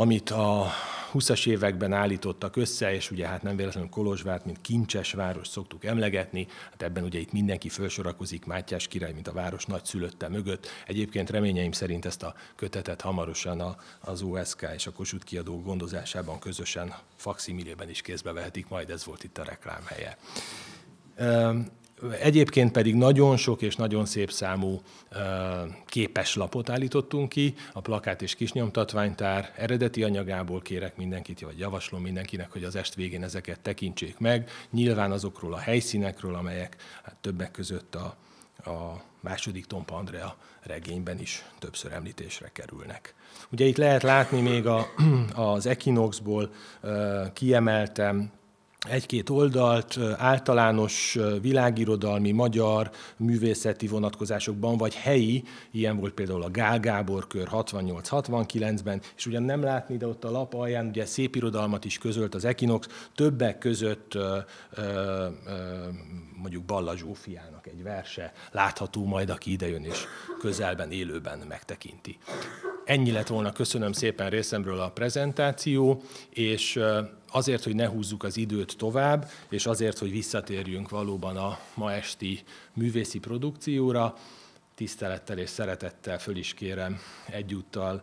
amit a 20-as években állítottak össze, és ugye hát nem véletlenül Kolozsvárt, mint kincses város szoktuk emlegetni, hát ebben ugye itt mindenki felsorakozik Mátyás király, mint a város szülötte mögött. Egyébként reményeim szerint ezt a kötetet hamarosan az OSK és a Kossuth kiadó gondozásában közösen faximilében is kézbe vehetik, majd ez volt itt a reklám helye. Egyébként pedig nagyon sok és nagyon szép számú képes lapot állítottunk ki, a plakát és kisnyomtatványtár eredeti anyagából kérek mindenkit, vagy javaslom mindenkinek, hogy az est végén ezeket tekintsék meg, nyilván azokról a helyszínekről, amelyek hát többek között a, a második Tompa Andrea regényben is többször említésre kerülnek. Ugye itt lehet látni még a, az Equinoxból kiemeltem egy-két oldalt általános világirodalmi, magyar művészeti vonatkozásokban, vagy helyi, ilyen volt például a Gál Gábor kör 68-69-ben, és ugyan nem látni, de ott a lap alján ugye szép irodalmat is közölt az Equinox, többek között ö, ö, ö, mondjuk Balla Zsófiának egy verse, látható majd, aki idejön és közelben, élőben megtekinti. Ennyi lett volna, köszönöm szépen részemről a prezentáció, és azért, hogy ne húzzuk az időt tovább, és azért, hogy visszatérjünk valóban a ma esti művészi produkcióra, tisztelettel és szeretettel föl is kérem egyúttal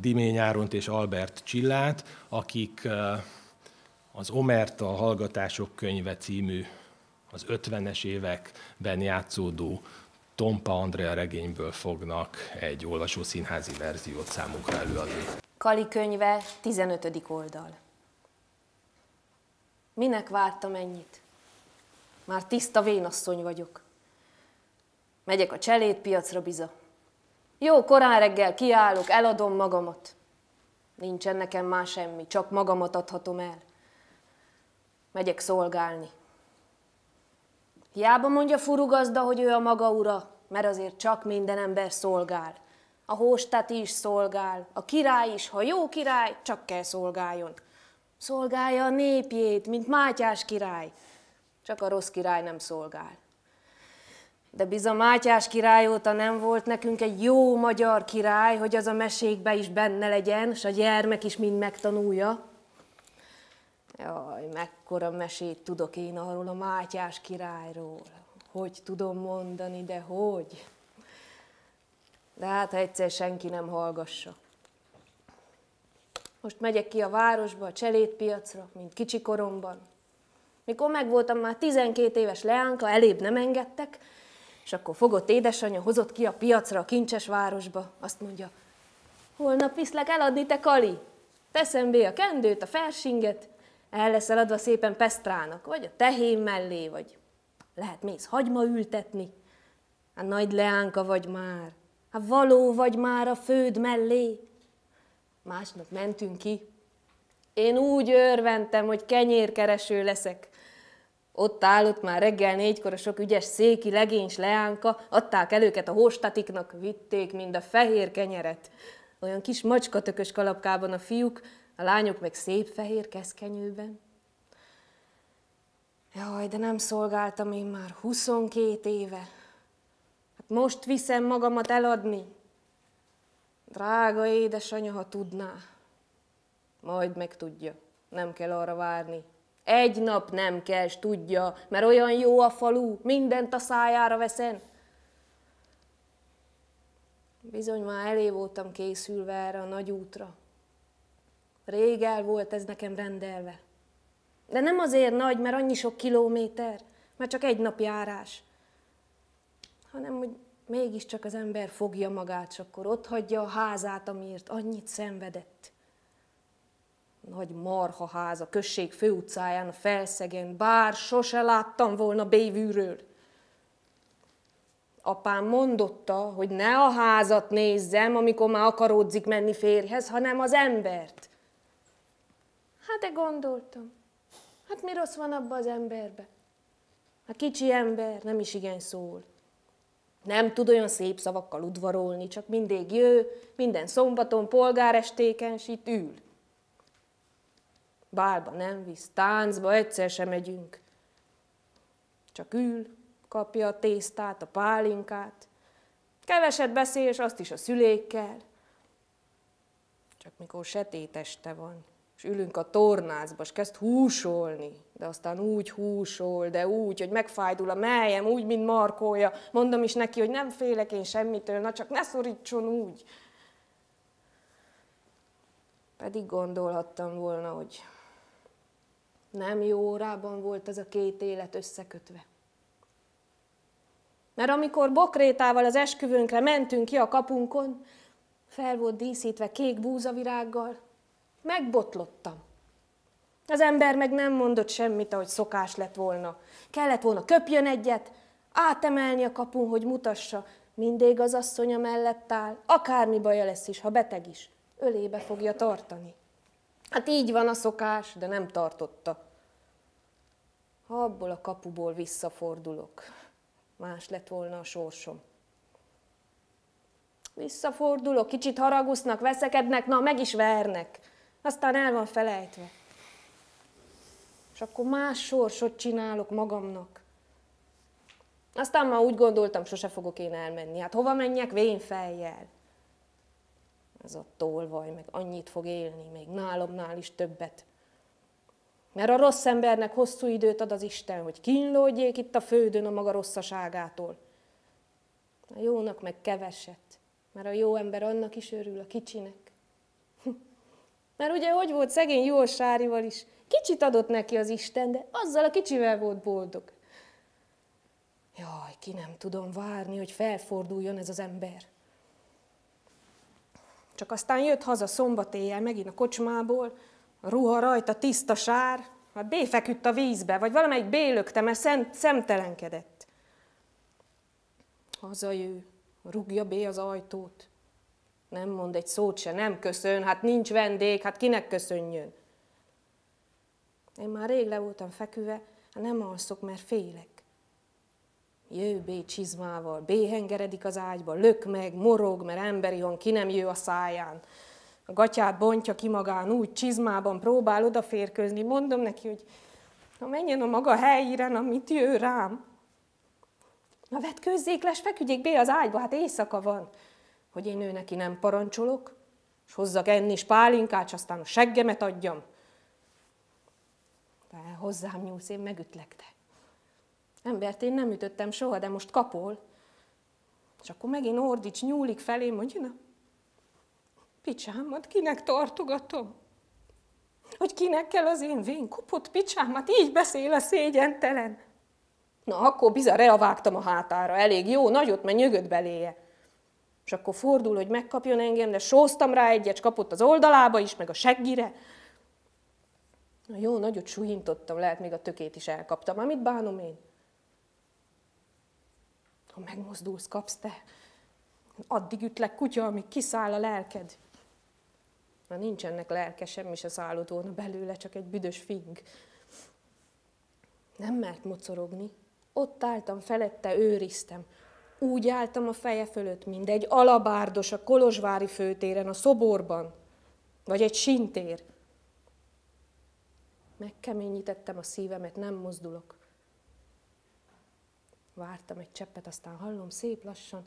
Dimény Áront és Albert Csillát, akik az Omerta Hallgatások könyve című az 50-es években játszódó Tompa Andrea regényből fognak egy olvasószínházi verziót számunkra előadni. Kali könyve 15. oldal. Minek vártam ennyit? Már tiszta vénasszony vagyok. Megyek a cselédpiacra, biza. Jó, korán reggel kiállok, eladom magamat. Nincsen nekem más semmi, csak magamat adhatom el. Megyek szolgálni. Hiába mondja furugazda, hogy ő a maga ura, mert azért csak minden ember szolgál. A hóstát is szolgál, a király is, ha jó király, csak kell szolgáljon. Szolgálja a népjét, mint Mátyás király. Csak a rossz király nem szolgál. De bizony Mátyás király óta nem volt nekünk egy jó magyar király, hogy az a mesékbe is benne legyen, és a gyermek is mind megtanulja. Jaj, mekkora mesét tudok én arról a Mátyás királyról. Hogy tudom mondani, de hogy? De hát ha egyszer senki nem hallgassa most megyek ki a városba, a cselédpiacra, mint kicsi koromban. Mikor megvoltam már 12 éves leánka, elébb nem engedtek, és akkor fogott édesanyja, hozott ki a piacra, a kincses városba. Azt mondja, holnap viszlek eladni, te Kali. Teszem be a kendőt, a felsinget, el lesz eladva szépen pesztrának, vagy a tehén mellé, vagy lehet mész hagyma ültetni. A hát nagy leánka vagy már, a hát való vagy már a főd mellé. Másnap mentünk ki. Én úgy örventem, hogy kenyérkereső leszek. Ott állott már reggel négykor a sok ügyes széki legénys leánka, adták el őket a hóstatiknak, vitték mind a fehér kenyeret. Olyan kis macskatökös kalapkában a fiúk, a lányok meg szép fehér keszkenyőben. Jaj, de nem szolgáltam én már 22 éve. Hát most viszem magamat eladni. Drága édesanyja, ha tudná, majd megtudja, nem kell arra várni. Egy nap nem kell, s tudja, mert olyan jó a falu, mindent a szájára veszen. Bizony már elé voltam készülve erre a nagy útra. Rég el volt ez nekem rendelve. De nem azért nagy, mert annyi sok kilométer, mert csak egy nap járás, hanem hogy mégiscsak az ember fogja magát, és akkor ott hagyja a házát, amiért annyit szenvedett. Nagy marha ház a község főutcáján, a felszegen, bár sose láttam volna bévűről. Apám mondotta, hogy ne a házat nézzem, amikor már akaródzik menni férjhez, hanem az embert. Hát de gondoltam, hát mi rossz van abban az emberbe? A kicsi ember nem is igen szól nem tud olyan szép szavakkal udvarolni, csak mindig jő, minden szombaton polgárestéken s itt ül. Bálba nem visz, táncba egyszer sem megyünk. Csak ül, kapja a tésztát, a pálinkát, keveset beszél, és azt is a szülékkel. Csak mikor sötét este van, és ülünk a tornázba, és kezd húsolni, de aztán úgy húsol, de úgy, hogy megfájdul a melyem, úgy, mint markolja. Mondom is neki, hogy nem félek én semmitől, na csak ne szorítson úgy. Pedig gondolhattam volna, hogy nem jó órában volt ez a két élet összekötve. Mert amikor bokrétával az esküvőnkre mentünk ki a kapunkon, fel volt díszítve kék búzavirággal, Megbotlottam. Az ember meg nem mondott semmit, ahogy szokás lett volna. Kellett volna köpjön egyet, átemelni a kapun, hogy mutassa. Mindig az asszonya mellett áll, akármi baja lesz is, ha beteg is. Ölébe fogja tartani. Hát így van a szokás, de nem tartotta. Ha abból a kapuból visszafordulok, más lett volna a sorsom. Visszafordulok, kicsit haragusznak, veszekednek, na meg is vernek aztán el van felejtve. És akkor más sorsot csinálok magamnak. Aztán már úgy gondoltam, sose fogok én elmenni. Hát hova menjek? Vén fejjel. Ez a tolvaj, meg annyit fog élni, még nálomnál is többet. Mert a rossz embernek hosszú időt ad az Isten, hogy kínlódjék itt a földön a maga rosszaságától. A jónak meg keveset, mert a jó ember annak is örül, a kicsinek. Mert ugye hogy volt szegény sárival is? Kicsit adott neki az Isten, de azzal a kicsivel volt boldog. Jaj, ki nem tudom várni, hogy felforduljon ez az ember. Csak aztán jött haza szombat éjjel megint a kocsmából, a ruha rajta tiszta sár, vagy hát béfeküdt a vízbe, vagy valamelyik bélökte, mert szem, szemtelenkedett. Hazajő, rúgja bé az ajtót. Nem mond egy szót se, nem köszön, hát nincs vendég, hát kinek köszönjön? Én már rég le voltam feküve, hát nem alszok, mert félek. Jő bé csizmával, béhengeredik az ágyba, lök meg, morog, mert emberi hang ki nem jő a száján. A gatyát bontja ki magán úgy, csizmában próbál odaférkőzni. Mondom neki, hogy na menjen a maga helyére, amit jő rám. Na vetkőzzék les, feküdjék bé az ágyba, hát éjszaka van hogy én ő neki nem parancsolok, és hozzak enni is pálinkát, és aztán a seggemet adjam. De hozzám nyúlsz, én megütlek te. Embert én nem ütöttem soha, de most kapol. És akkor megint ordics nyúlik felém, mondja. na, picsámat kinek tartogatom? Hogy kinek kell az én vén kopott picsámat? Így beszél a szégyentelen. Na, akkor a vágtam a hátára, elég jó, nagyot, mert nyögött beléje. És akkor fordul, hogy megkapjon engem, de sóztam rá egyet, kapott az oldalába is, meg a seggire. Na jó, nagyot suhintottam, lehet még a tökét is elkaptam. amit bánom én? Ha megmozdulsz, kapsz te. Addig ütlek kutya, amíg kiszáll a lelked. Na nincs ennek lelke, semmi se szállott volna belőle, csak egy büdös fing. Nem mert mocorogni. Ott álltam felette, őriztem. Úgy álltam a feje fölött, mint egy alabárdos a Kolozsvári főtéren, a szoborban, vagy egy sintér. Megkeményítettem a szívemet, nem mozdulok. Vártam egy cseppet, aztán hallom szép lassan,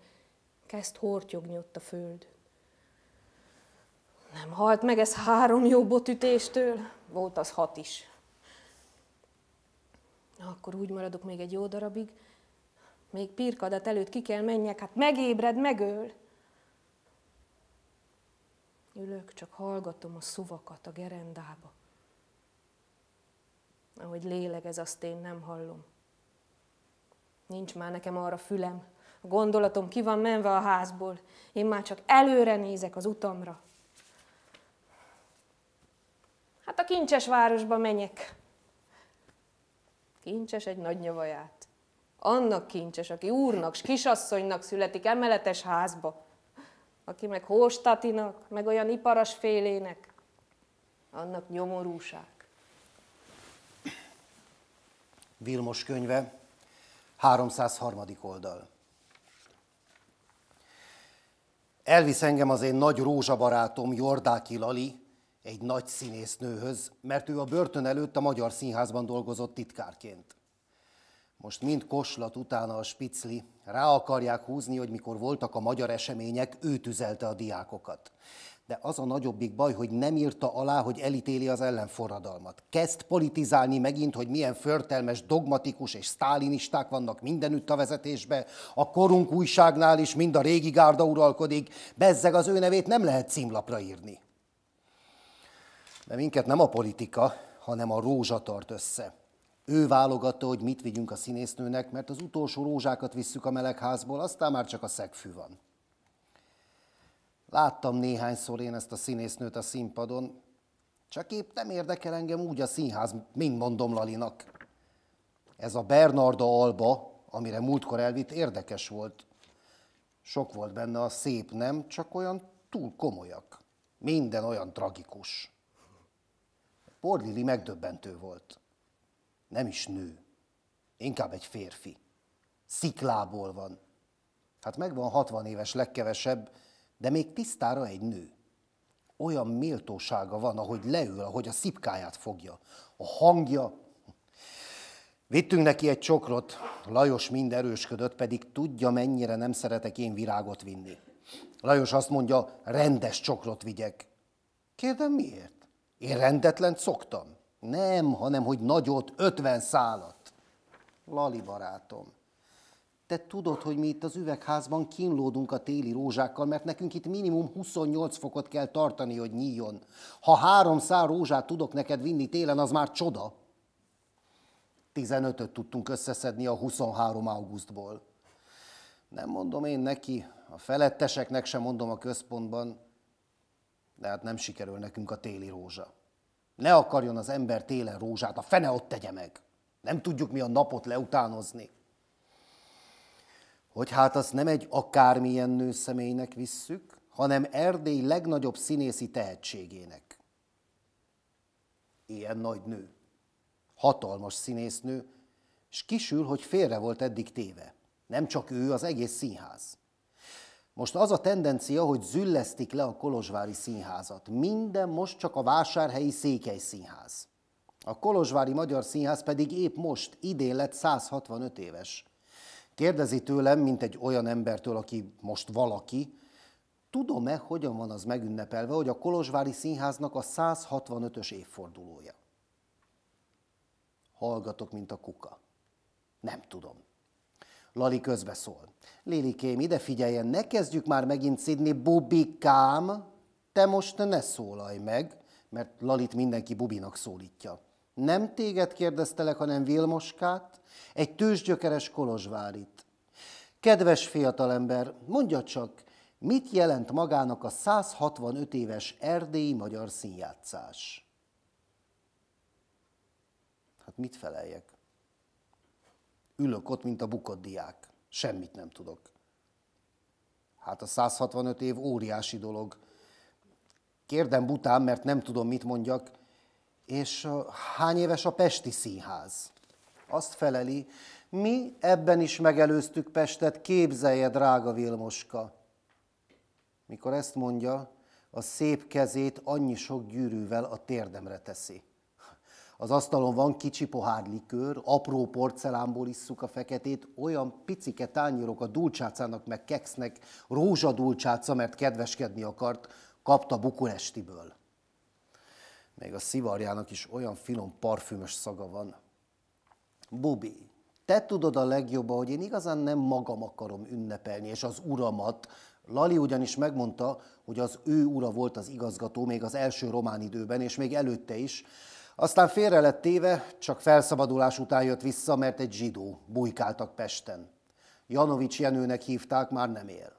kezd hortyogni ott a föld. Nem halt meg ez három jó botütéstől, volt az hat is. Na, akkor úgy maradok még egy jó darabig, még pirkadat előtt ki kell menjek, hát megébred, megöl. Ülök, csak hallgatom a szuvakat a gerendába. Ahogy lélegez, azt én nem hallom. Nincs már nekem arra fülem. A gondolatom ki van menve a házból. Én már csak előre nézek az utamra. Hát a kincses városba menjek. Kincses egy nagy nyavaját annak kincses, aki úrnak, s kisasszonynak születik emeletes házba, aki meg hóstatinak, meg olyan iparas félének, annak nyomorúság. Vilmos könyve, 303. oldal. Elvisz engem az én nagy rózsabarátom Jordáki Lali egy nagy színésznőhöz, mert ő a börtön előtt a Magyar Színházban dolgozott titkárként most mind koslat utána a spicli, rá akarják húzni, hogy mikor voltak a magyar események, ő tüzelte a diákokat. De az a nagyobbik baj, hogy nem írta alá, hogy elítéli az ellenforradalmat. Kezd politizálni megint, hogy milyen förtelmes, dogmatikus és sztálinisták vannak mindenütt a vezetésbe, a korunk újságnál is mind a régi gárda uralkodik, bezzeg az ő nevét nem lehet címlapra írni. De minket nem a politika, hanem a rózsa tart össze. Ő válogatta, hogy mit vigyünk a színésznőnek, mert az utolsó rózsákat visszük a melegházból, aztán már csak a szegfű van. Láttam néhányszor én ezt a színésznőt a színpadon, csak épp nem érdekel engem úgy a színház, mint mondom Lalinak. Ez a Bernarda Alba, amire múltkor elvitt, érdekes volt. Sok volt benne a szép nem, csak olyan túl komolyak. Minden olyan tragikus. Porlili megdöbbentő volt. Nem is nő, inkább egy férfi. Sziklából van. Hát megvan 60 éves legkevesebb, de még tisztára egy nő. Olyan méltósága van, ahogy leül, ahogy a szipkáját fogja. A hangja. Vittünk neki egy csokrot, Lajos mind erősködött, pedig tudja, mennyire nem szeretek én virágot vinni. Lajos azt mondja, rendes csokrot vigyek. Kérdem, miért? Én rendetlen szoktam. Nem, hanem hogy nagyot, ötven szálat. Lali barátom, te tudod, hogy mi itt az üvegházban kínlódunk a téli rózsákkal, mert nekünk itt minimum 28 fokot kell tartani, hogy nyíljon. Ha három szál rózsát tudok neked vinni télen, az már csoda. 15-öt tudtunk összeszedni a 23 augusztból. Nem mondom én neki, a feletteseknek sem mondom a központban, de hát nem sikerül nekünk a téli rózsa. Ne akarjon az ember télen rózsát, a fene ott tegye meg. Nem tudjuk mi a napot leutánozni. Hogy hát azt nem egy akármilyen személynek visszük, hanem Erdély legnagyobb színészi tehetségének. Ilyen nagy nő, hatalmas színésznő, és kisül, hogy félre volt eddig téve. Nem csak ő, az egész színház. Most az a tendencia, hogy züllesztik le a Kolozsvári színházat. Minden most csak a vásárhelyi székely színház. A Kolozsvári Magyar Színház pedig épp most, idén lett 165 éves. Kérdezi tőlem, mint egy olyan embertől, aki most valaki, tudom-e, hogyan van az megünnepelve, hogy a Kolozsvári Színháznak a 165-ös évfordulója? Hallgatok, mint a kuka. Nem tudom. Lali közbeszól. Lilikém, ide figyeljen, ne kezdjük már megint szidni, bubikám, te most ne szólalj meg, mert Lalit mindenki bubinak szólítja. Nem téged kérdeztelek, hanem Vilmoskát, egy tűzgyökeres kolozsvárit. Kedves fiatalember, mondja csak, mit jelent magának a 165 éves erdélyi magyar színjátszás? Hát mit feleljek? Ülök ott, mint a bukott diák. Semmit nem tudok. Hát a 165 év óriási dolog. Kérdem bután, mert nem tudom, mit mondjak. És hány éves a Pesti Színház? Azt feleli, mi ebben is megelőztük Pestet, képzelje, drága Vilmoska. Mikor ezt mondja, a szép kezét annyi sok gyűrűvel a térdemre teszi. Az asztalon van kicsi pohár likőr, apró porcelánból isszuk a feketét, olyan picike tányérok a dulcsácának meg keksznek, rózsadulcsáca, mert kedveskedni akart, kapta bukurestiből. Még a szivarjának is olyan finom parfümös szaga van. Bubi, te tudod a legjobban, hogy én igazán nem magam akarom ünnepelni, és az uramat. Lali ugyanis megmondta, hogy az ő ura volt az igazgató még az első román időben, és még előtte is, aztán félre lett téve, csak felszabadulás után jött vissza, mert egy zsidó bujkáltak Pesten. Janovics Jenőnek hívták, már nem él.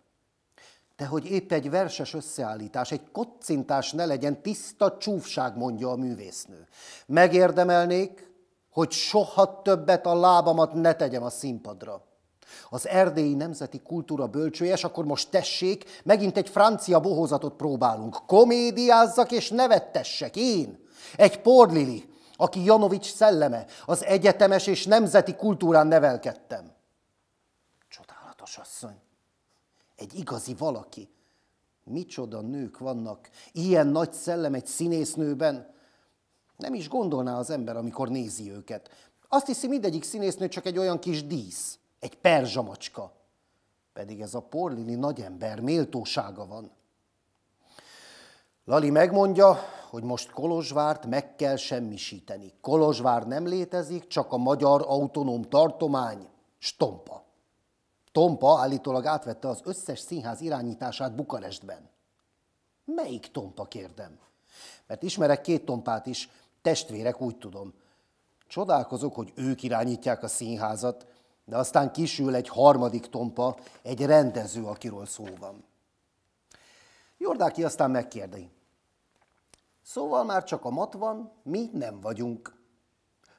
De hogy épp egy verses összeállítás, egy kocintás ne legyen, tiszta csúfság, mondja a művésznő. Megérdemelnék, hogy soha többet a lábamat ne tegyem a színpadra. Az erdélyi nemzeti kultúra bölcsőjes, akkor most tessék, megint egy francia bohózatot próbálunk. Komédiázzak és nevettessek, én! Egy porlili, aki Janovics szelleme, az egyetemes és nemzeti kultúrán nevelkedtem. Csodálatos asszony. Egy igazi valaki. Micsoda nők vannak, ilyen nagy szellem egy színésznőben. Nem is gondolná az ember, amikor nézi őket. Azt hiszi, mindegyik színésznő csak egy olyan kis dísz, egy perzsamacska. Pedig ez a porlili nagyember méltósága van. Lali megmondja, hogy most Kolozsvárt meg kell semmisíteni. Kolozsvár nem létezik, csak a magyar autonóm tartomány stompa. Tompa állítólag átvette az összes színház irányítását Bukarestben. Melyik Tompa, kérdem? Mert ismerek két Tompát is, testvérek úgy tudom. Csodálkozok, hogy ők irányítják a színházat, de aztán kisül egy harmadik Tompa, egy rendező, akiről szó van. Jordáki aztán megkérdezi. Szóval már csak a mat van, mi nem vagyunk.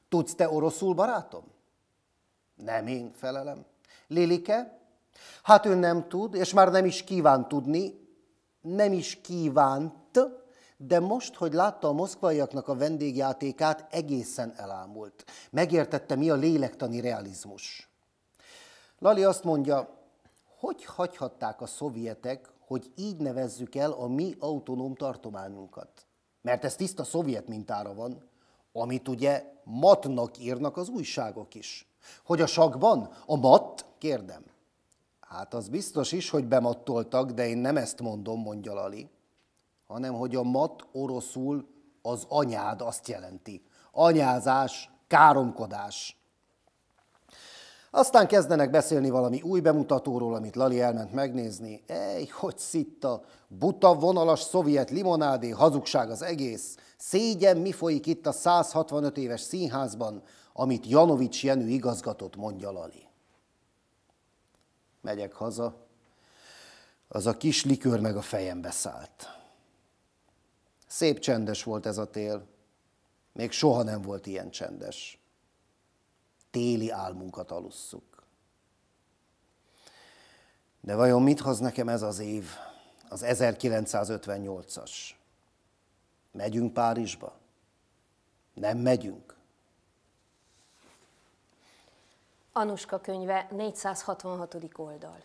Tudsz te oroszul, barátom? Nem én felelem. Lilike? Hát ő nem tud, és már nem is kíván tudni. Nem is kívánt, de most, hogy látta a moszkvaiaknak a vendégjátékát, egészen elámult. Megértette, mi a lélektani realizmus. Lali azt mondja, hogy hagyhatták a szovjetek, hogy így nevezzük el a mi autonóm tartományunkat? Mert ez tiszta szovjet mintára van, amit ugye matnak írnak az újságok is. Hogy a sakban a mat, kérdem. Hát az biztos is, hogy bemattoltak, de én nem ezt mondom, mondja Lali, hanem hogy a mat oroszul az anyád azt jelenti. Anyázás, káromkodás. Aztán kezdenek beszélni valami új bemutatóról, amit Lali elment megnézni. Ej, hogy szitta, buta vonalas szovjet limonádé, hazugság az egész. Szégyen mi folyik itt a 165 éves színházban, amit Janovics Jenő igazgatott, mondja Lali. Megyek haza. Az a kis likőr meg a fejembe szállt. Szép csendes volt ez a tél. Még soha nem volt ilyen csendes téli álmunkat alusszuk. De vajon mit hoz nekem ez az év, az 1958-as? Megyünk Párizsba? Nem megyünk. Anuska könyve 466. oldal.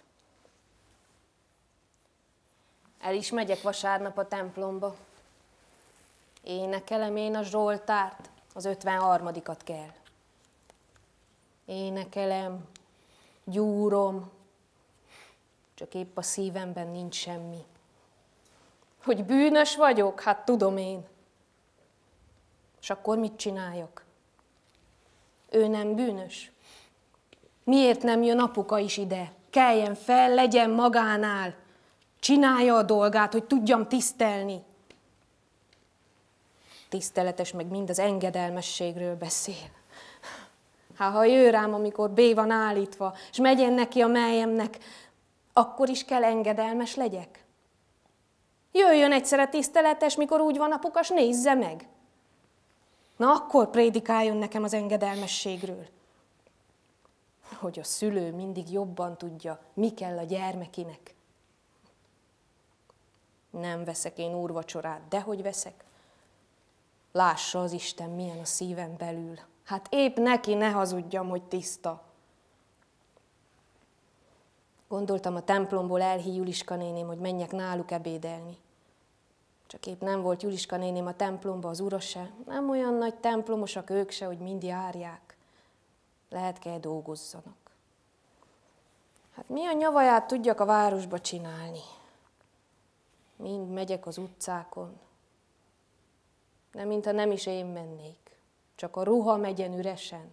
El is megyek vasárnap a templomba. Énekelem én a Zsoltárt, az 53-at kell énekelem, gyúrom, csak épp a szívemben nincs semmi. Hogy bűnös vagyok, hát tudom én. És akkor mit csináljak? Ő nem bűnös. Miért nem jön apuka is ide? Keljen fel, legyen magánál. Csinálja a dolgát, hogy tudjam tisztelni. Tiszteletes meg mind az engedelmességről beszél. Hát ha ő rám, amikor B van állítva, és megyen neki a melyemnek, akkor is kell engedelmes legyek. Jöjjön egyszer a tiszteletes, mikor úgy van apukas, nézze meg. Na akkor prédikáljon nekem az engedelmességről. Hogy a szülő mindig jobban tudja, mi kell a gyermekinek. Nem veszek én úrvacsorát, hogy veszek. Lássa az Isten, milyen a szívem belül. Hát épp neki ne hazudjam, hogy tiszta. Gondoltam a templomból elhí Juliska néném, hogy menjek náluk ebédelni. Csak épp nem volt Juliska néném a templomba, az ura se. Nem olyan nagy templomosak ők se, hogy mind járják. Lehet kell dolgozzanak. Hát mi a nyavaját tudjak a városba csinálni? Mind megyek az utcákon. Nem, mintha nem is én mennék. Csak a ruha megyen üresen.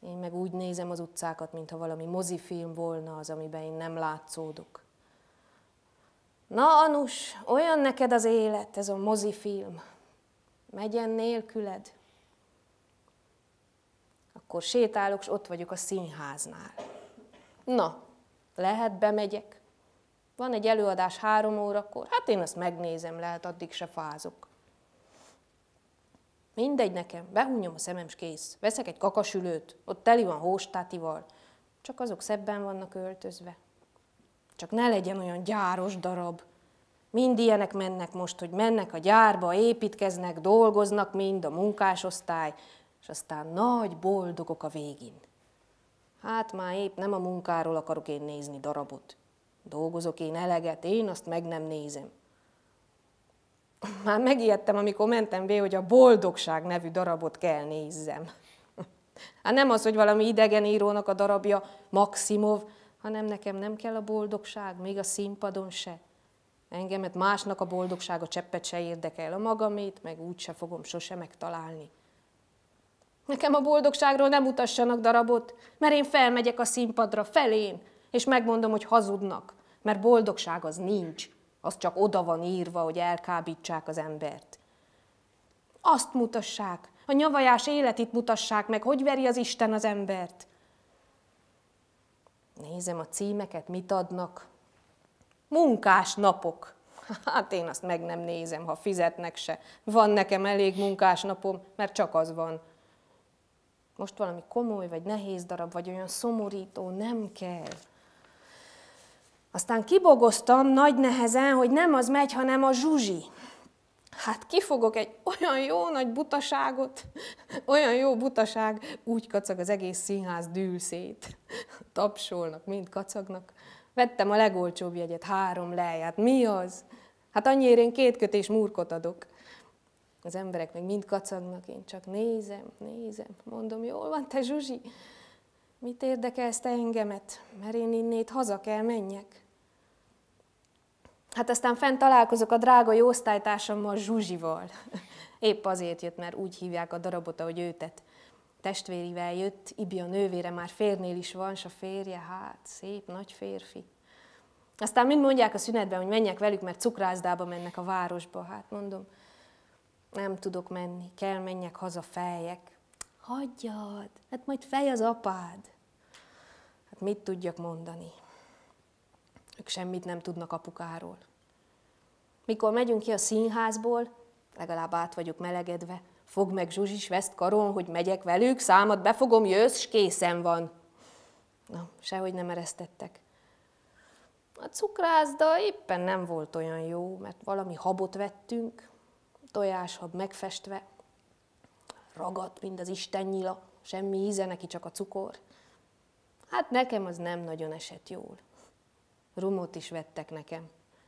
Én meg úgy nézem az utcákat, mintha valami mozifilm volna az, amiben én nem látszódok. Na, Anus, olyan neked az élet, ez a mozifilm. Megyen nélküled. Akkor sétálok, és ott vagyok a színháznál. Na, lehet bemegyek. Van egy előadás három órakor, hát én azt megnézem, lehet addig se fázok. Mindegy nekem, behunyom a szemem, és kész. Veszek egy kakasülőt, ott teli van hóstátival. Csak azok szebben vannak öltözve. Csak ne legyen olyan gyáros darab. Mind ilyenek mennek most, hogy mennek a gyárba, építkeznek, dolgoznak mind a munkásosztály, és aztán nagy boldogok a végén. Hát már épp nem a munkáról akarok én nézni darabot. Dolgozok én eleget, én azt meg nem nézem már megijedtem, amikor mentem be, hogy a Boldogság nevű darabot kell nézzem. Hát nem az, hogy valami idegen írónak a darabja, Maximov, hanem nekem nem kell a boldogság, még a színpadon se. Engemet másnak a boldogság a cseppet se érdekel, a magamét meg úgy se fogom sose megtalálni. Nekem a boldogságról nem utassanak darabot, mert én felmegyek a színpadra felén, és megmondom, hogy hazudnak, mert boldogság az nincs az csak oda van írva, hogy elkábítsák az embert. Azt mutassák, a nyavajás életit mutassák meg, hogy veri az Isten az embert. Nézem a címeket, mit adnak. Munkás napok. Hát én azt meg nem nézem, ha fizetnek se. Van nekem elég munkás napom, mert csak az van. Most valami komoly, vagy nehéz darab, vagy olyan szomorító, nem kell. Aztán kibogoztam nagy nehezen, hogy nem az megy, hanem a zsuzsi. Hát kifogok egy olyan jó nagy butaságot, olyan jó butaság, úgy kacag az egész színház dűlszét. Tapsolnak, mind kacagnak. Vettem a legolcsóbb jegyet, három leját. Mi az? Hát annyiért én két kötés murkot adok. Az emberek meg mind kacagnak, én csak nézem, nézem. Mondom, jól van te, Zsuzsi? Mit érdekelsz te engemet? Mert én innét haza kell menjek. Hát aztán fent találkozok a drága jó osztálytársammal, Zsuzsival. Épp azért jött, mert úgy hívják a darabot, ahogy őtet. Testvérivel jött, Ibi a nővére már férnél is van, s a férje, hát szép nagy férfi. Aztán mind mondják a szünetben, hogy menjek velük, mert cukrászdába mennek a városba. Hát mondom, nem tudok menni, kell menjek haza feljek hagyjad, hát majd fej az apád. Hát mit tudjak mondani? Ők semmit nem tudnak apukáról. Mikor megyünk ki a színházból, legalább át vagyok melegedve, fog meg Zsuzsis veszt karon, hogy megyek velük, számat befogom, jössz, s készen van. Na, sehogy nem eresztettek. A cukrászda éppen nem volt olyan jó, mert valami habot vettünk, tojáshab megfestve, ragadt, mint az Isten nyila, semmi íze neki, csak a cukor. Hát nekem az nem nagyon esett jól. Rumot is vettek nekem.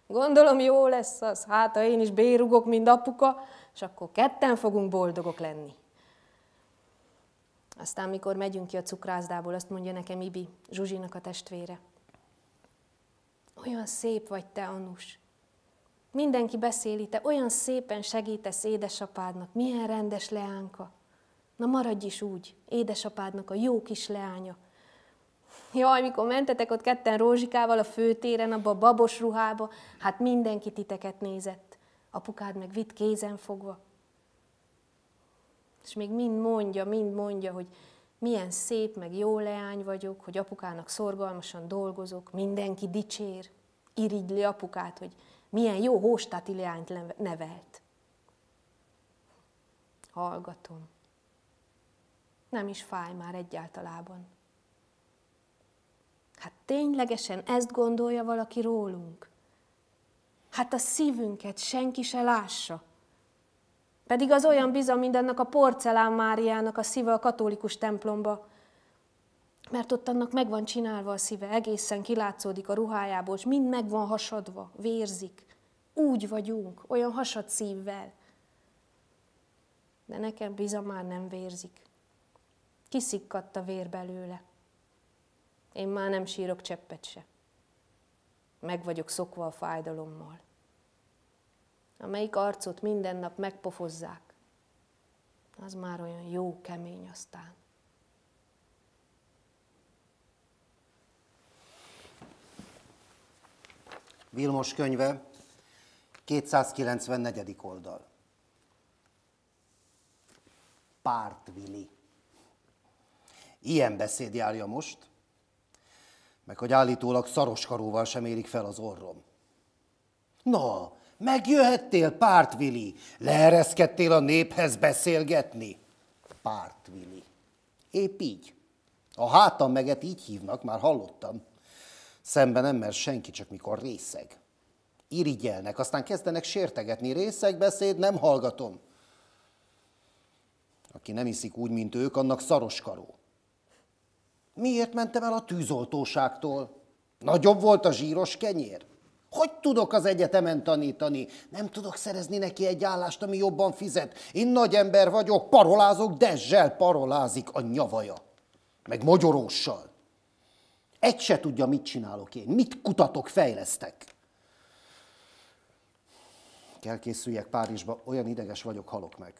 Gondolom jó lesz az, hát ha én is bérugok, mint apuka, és akkor ketten fogunk boldogok lenni. Aztán, mikor megyünk ki a cukrászdából, azt mondja nekem Ibi, Zsuzsinak a testvére. Olyan szép vagy te, Anus. Mindenki beszéli, te olyan szépen segítesz édesapádnak, milyen rendes leánka. Na maradj is úgy, édesapádnak a jó kis leánya. Jaj, mikor mentetek ott ketten Rózsikával a főtéren, abba a babos ruhába, hát mindenki titeket nézett. Apukád meg vitt kézen fogva. És még mind mondja, mind mondja, hogy milyen szép, meg jó leány vagyok, hogy apukának szorgalmasan dolgozok, mindenki dicsér, irigyli apukát, hogy milyen jó hóstáti leányt nevelt. Hallgatom nem is fáj már egyáltalában. Hát ténylegesen ezt gondolja valaki rólunk. Hát a szívünket senki se lássa. Pedig az olyan bizam, mint annak a porcelán Máriának a szíve a katolikus templomba, mert ott annak meg van csinálva a szíve, egészen kilátszódik a ruhájából, és mind meg van hasadva, vérzik. Úgy vagyunk, olyan hasad szívvel. De nekem bizam már nem vérzik. Kiszikkadt a vér belőle. Én már nem sírok cseppet se. Meg vagyok szokva a fájdalommal. Amelyik arcot minden nap megpofozzák, az már olyan jó kemény aztán. Vilmos könyve, 294. oldal. Pártvili. Ilyen beszéd járja most, meg hogy állítólag szaroskaróval sem érik fel az orrom. Na, megjöhettél, pártvili, leereszkedtél a néphez beszélgetni. Pártvili. Épp így. A hátam meget így hívnak, már hallottam. Szemben nem mer senki, csak mikor részeg. Irigyelnek, aztán kezdenek sértegetni. részeg beszéd, nem hallgatom. Aki nem iszik úgy, mint ők, annak szaros karó. Miért mentem el a tűzoltóságtól? Nagyobb volt a zsíros kenyér? Hogy tudok az egyetemen tanítani? Nem tudok szerezni neki egy állást, ami jobban fizet. Én nagy ember vagyok, parolázok, dezsel parolázik a nyavaja. Meg magyaróssal. Egy se tudja, mit csinálok én, mit kutatok, fejlesztek. Kell készüljek Párizsba, olyan ideges vagyok, halok meg.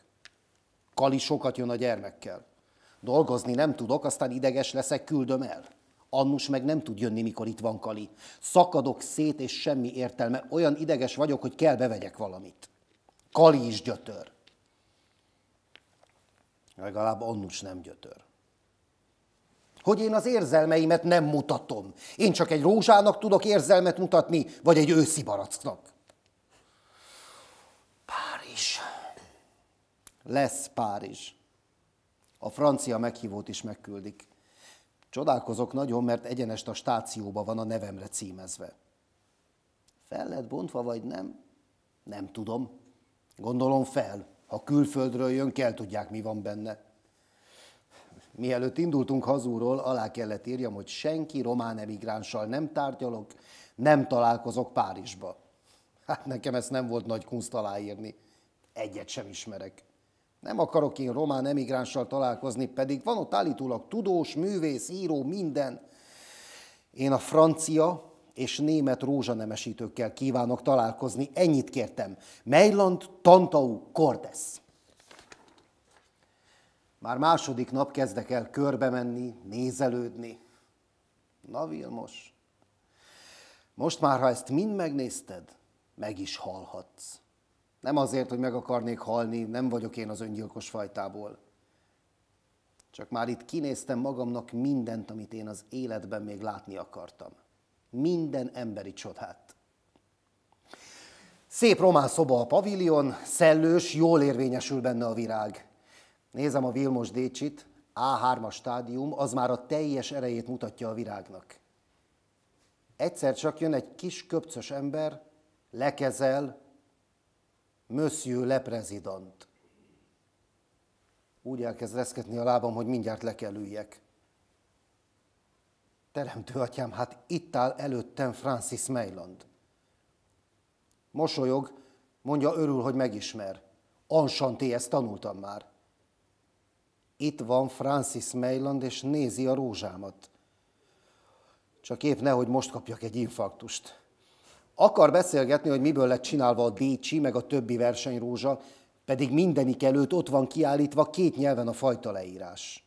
Kali sokat jön a gyermekkel dolgozni nem tudok, aztán ideges leszek, küldöm el. Annus meg nem tud jönni, mikor itt van Kali. Szakadok szét, és semmi értelme. Olyan ideges vagyok, hogy kell bevegyek valamit. Kali is gyötör. Legalább Annus nem gyötör. Hogy én az érzelmeimet nem mutatom. Én csak egy rózsának tudok érzelmet mutatni, vagy egy őszi baracknak. Párizs. Lesz Párizs a francia meghívót is megküldik. Csodálkozok nagyon, mert egyenest a stációba van a nevemre címezve. Fel lett bontva, vagy nem? Nem tudom. Gondolom fel. Ha külföldről jön, kell tudják, mi van benne. Mielőtt indultunk hazúról, alá kellett írjam, hogy senki román emigránssal nem tárgyalok, nem találkozok Párizsba. Hát nekem ezt nem volt nagy kunst aláírni. Egyet sem ismerek. Nem akarok én román emigránssal találkozni, pedig van ott állítólag tudós, művész, író, minden. Én a francia és német rózsanemesítőkkel kívánok találkozni. Ennyit kértem. Mejland Tantau Cordes. Már második nap kezdek el körbe menni, nézelődni. Na Vilmos, most már ha ezt mind megnézted, meg is hallhatsz. Nem azért, hogy meg akarnék halni, nem vagyok én az öngyilkos fajtából. Csak már itt kinéztem magamnak mindent, amit én az életben még látni akartam. Minden emberi csodát. Szép román szoba a pavilion, szellős, jól érvényesül benne a virág. Nézem a Vilmos Décsit, A3-as stádium, az már a teljes erejét mutatja a virágnak. Egyszer csak jön egy kis köpcös ember, lekezel, Monsieur le Président. Úgy elkezd reszketni a lábam, hogy mindjárt le kell üljek. Teremtő atyám, hát itt áll előttem Francis Mayland. Mosolyog, mondja örül, hogy megismer. Ansanté, ezt tanultam már. Itt van Francis Mayland, és nézi a rózsámat. Csak épp nehogy most kapjak egy infarktust akar beszélgetni, hogy miből lett csinálva a Décsi, meg a többi versenyrózsa, pedig mindenik előtt ott van kiállítva két nyelven a fajta leírás.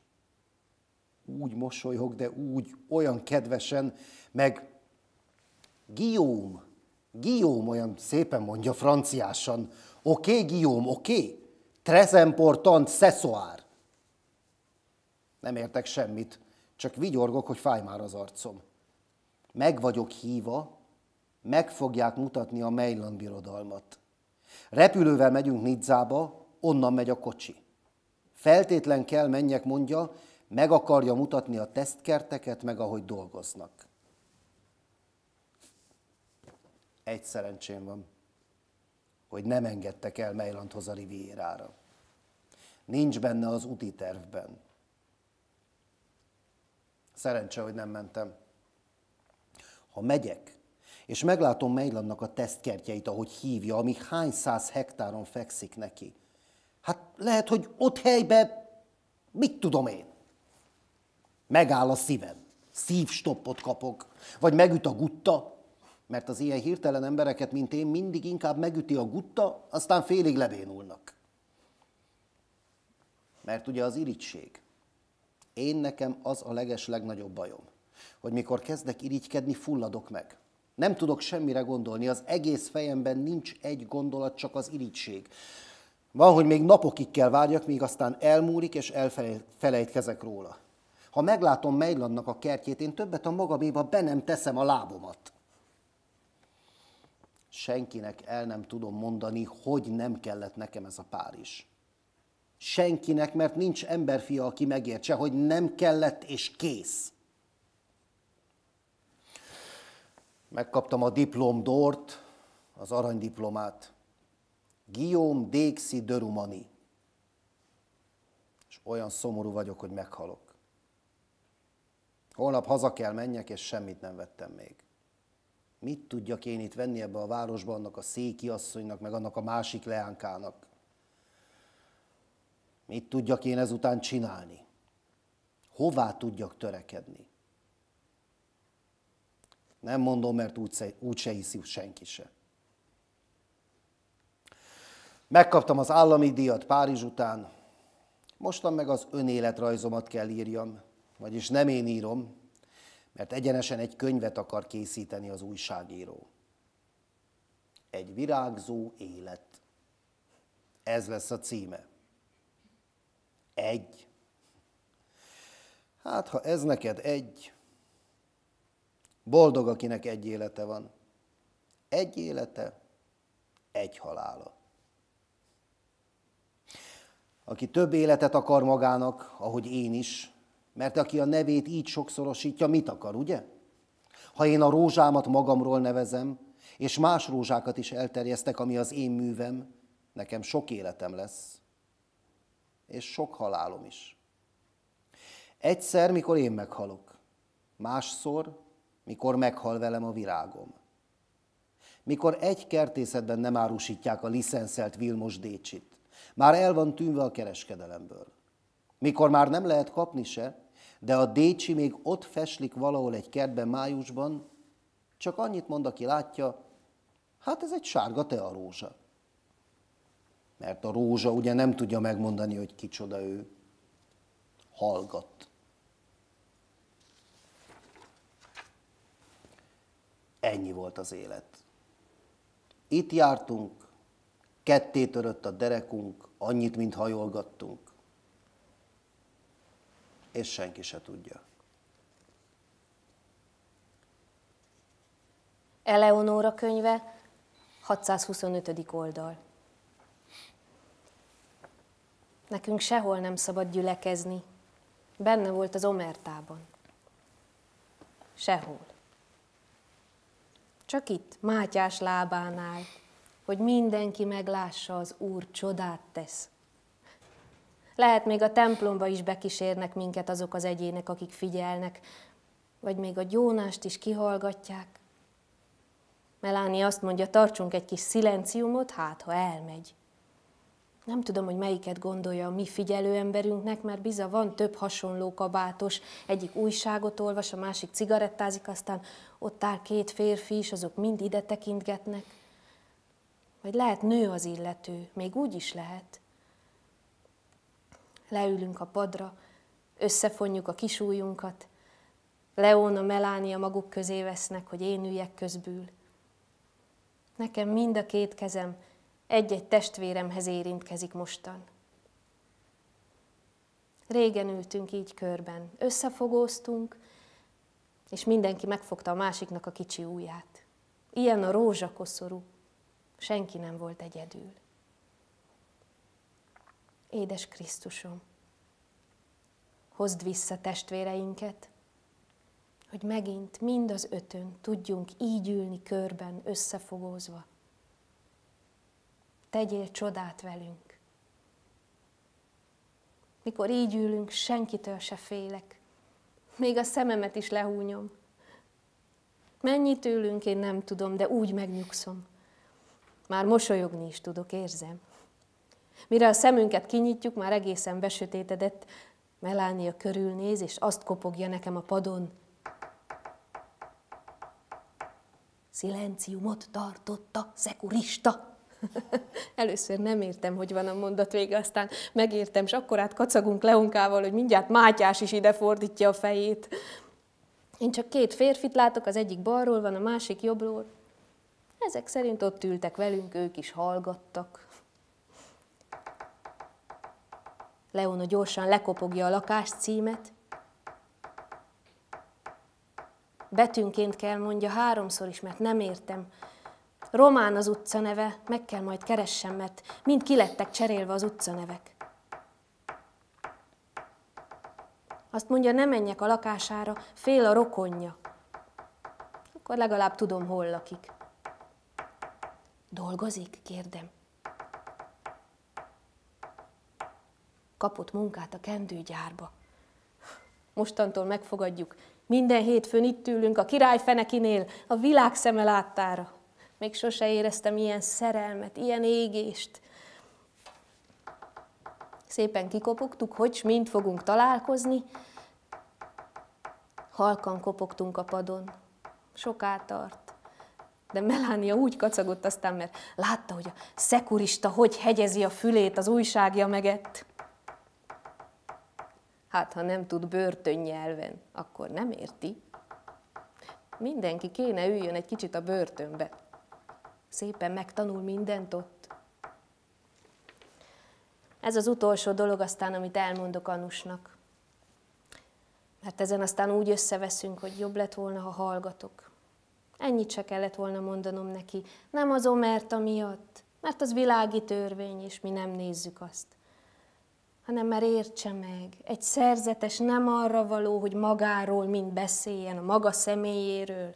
Úgy mosolyog, de úgy, olyan kedvesen, meg Guillaume, Guillaume olyan szépen mondja franciásan, oké okay, Guillaume, oké, okay. très important szeszoár. Nem értek semmit, csak vigyorgok, hogy fáj már az arcom. Meg vagyok híva, meg fogják mutatni a Mejland birodalmat. Repülővel megyünk Nidzába, onnan megy a kocsi. Feltétlen kell menjek, mondja, meg akarja mutatni a tesztkerteket, meg ahogy dolgoznak. Egy szerencsém van, hogy nem engedtek el Mejlandhoz a Rivierára. Nincs benne az úti tervben. Szerencse, hogy nem mentem. Ha megyek, és meglátom Mejlannak a tesztkertjeit, ahogy hívja, ami hány száz hektáron fekszik neki. Hát lehet, hogy ott helyben mit tudom én? Megáll a szívem, szívstoppot kapok, vagy megüt a gutta, mert az ilyen hirtelen embereket, mint én, mindig inkább megüti a gutta, aztán félig levénulnak. Mert ugye az irigység. Én nekem az a leges legnagyobb bajom, hogy mikor kezdek irigykedni, fulladok meg. Nem tudok semmire gondolni, az egész fejemben nincs egy gondolat, csak az irigység. Van, hogy még napokig kell várjak, míg aztán elmúlik és elfelejtkezek róla. Ha meglátom Mejlannak a kertjét, én többet a magaméba be nem teszem a lábomat. Senkinek el nem tudom mondani, hogy nem kellett nekem ez a Párizs. Senkinek, mert nincs emberfia, aki megértse, hogy nem kellett és kész. Megkaptam a diplom dort, az aranydiplomát. Guillaume Dixi de Rumani. És olyan szomorú vagyok, hogy meghalok. Holnap haza kell menjek, és semmit nem vettem még. Mit tudjak én itt venni ebbe a városba annak a széki asszonynak, meg annak a másik leánkának? Mit tudjak én ezután csinálni? Hová tudjak törekedni? Nem mondom, mert úgyse úgy se hiszi senki se. Megkaptam az állami díjat Párizs után, mostan meg az önéletrajzomat kell írjam, vagyis nem én írom, mert egyenesen egy könyvet akar készíteni az újságíró. Egy virágzó élet. Ez lesz a címe. Egy. Hát, ha ez neked egy, Boldog, akinek egy élete van. Egy élete, egy halála. Aki több életet akar magának, ahogy én is, mert aki a nevét így sokszorosítja, mit akar, ugye? Ha én a rózsámat magamról nevezem, és más rózsákat is elterjesztek, ami az én művem, nekem sok életem lesz, és sok halálom is. Egyszer, mikor én meghalok, másszor, mikor meghal velem a virágom. Mikor egy kertészetben nem árusítják a licenszelt Vilmos Décsit, már el van tűnve a kereskedelemből. Mikor már nem lehet kapni se, de a Décsi még ott feslik valahol egy kertben májusban, csak annyit mond, aki látja, hát ez egy sárga rózsa. Mert a rózsa ugye nem tudja megmondani, hogy kicsoda ő. Hallgat. Ennyi volt az élet. Itt jártunk, ketté törött a derekunk, annyit, mint hajolgattunk. És senki se tudja. Eleonóra könyve, 625. oldal. Nekünk sehol nem szabad gyülekezni. Benne volt az Omertában. Sehol. Csak itt, Mátyás lábánál, hogy mindenki meglássa, az Úr csodát tesz. Lehet még a templomba is bekísérnek minket azok az egyének, akik figyelnek, vagy még a gyónást is kihallgatják. Meláni azt mondja, tartsunk egy kis szilenciumot, hát ha elmegy nem tudom, hogy melyiket gondolja a mi emberünknek, mert biza van több hasonló kabátos, egyik újságot olvas, a másik cigarettázik, aztán ott áll két férfi is, azok mind ide tekintgetnek. Vagy lehet nő az illető, még úgy is lehet. Leülünk a padra, összefonjuk a kisújunkat, Leona, Melánia maguk közé vesznek, hogy én üljek közbül. Nekem mind a két kezem egy-egy testvéremhez érintkezik mostan. Régen ültünk így körben, összefogóztunk, és mindenki megfogta a másiknak a kicsi ujját. Ilyen a rózsakoszorú, senki nem volt egyedül. Édes Krisztusom, hozd vissza testvéreinket, hogy megint mind az ötön tudjunk így ülni körben, összefogózva, tegyél csodát velünk. Mikor így ülünk, senkitől se félek. Még a szememet is lehúnyom. Mennyit ülünk, én nem tudom, de úgy megnyugszom. Már mosolyogni is tudok, érzem. Mire a szemünket kinyitjuk, már egészen besötétedett, Melánia körülnéz, és azt kopogja nekem a padon. Szilenciumot tartotta, szekurista! Először nem értem, hogy van a mondat vége, aztán megértem, és akkor át kacagunk Leonkával, hogy mindjárt Mátyás is ide fordítja a fejét. Én csak két férfit látok, az egyik balról van, a másik jobbról. Ezek szerint ott ültek velünk, ők is hallgattak. Leona gyorsan lekopogja a lakás címet. Betűnként kell mondja háromszor is, mert nem értem. Román az utca neve, meg kell majd keressem, mert mind kilettek cserélve az utcanevek. Azt mondja, ne menjek a lakására, fél a rokonja. Akkor legalább tudom, hol lakik. Dolgozik? kérdem. Kapott munkát a kendőgyárba. Mostantól megfogadjuk. Minden hétfőn itt ülünk a királyfenekinél, a világ szeme láttára. Még sose éreztem ilyen szerelmet, ilyen égést. Szépen kikopogtuk, hogy mind fogunk találkozni. Halkan kopogtunk a padon. Soká tart. De Melánia úgy kacagott aztán, mert látta, hogy a szekurista hogy hegyezi a fülét az újságja megett. Hát, ha nem tud börtönnyelven, akkor nem érti. Mindenki kéne üljön egy kicsit a börtönbe szépen megtanul mindent ott. Ez az utolsó dolog aztán, amit elmondok Anusnak. Mert ezen aztán úgy összeveszünk, hogy jobb lett volna, ha hallgatok. Ennyit se kellett volna mondanom neki. Nem az omerta miatt, mert az világi törvény, és mi nem nézzük azt. Hanem már értse meg, egy szerzetes nem arra való, hogy magáról mind beszéljen, a maga személyéről,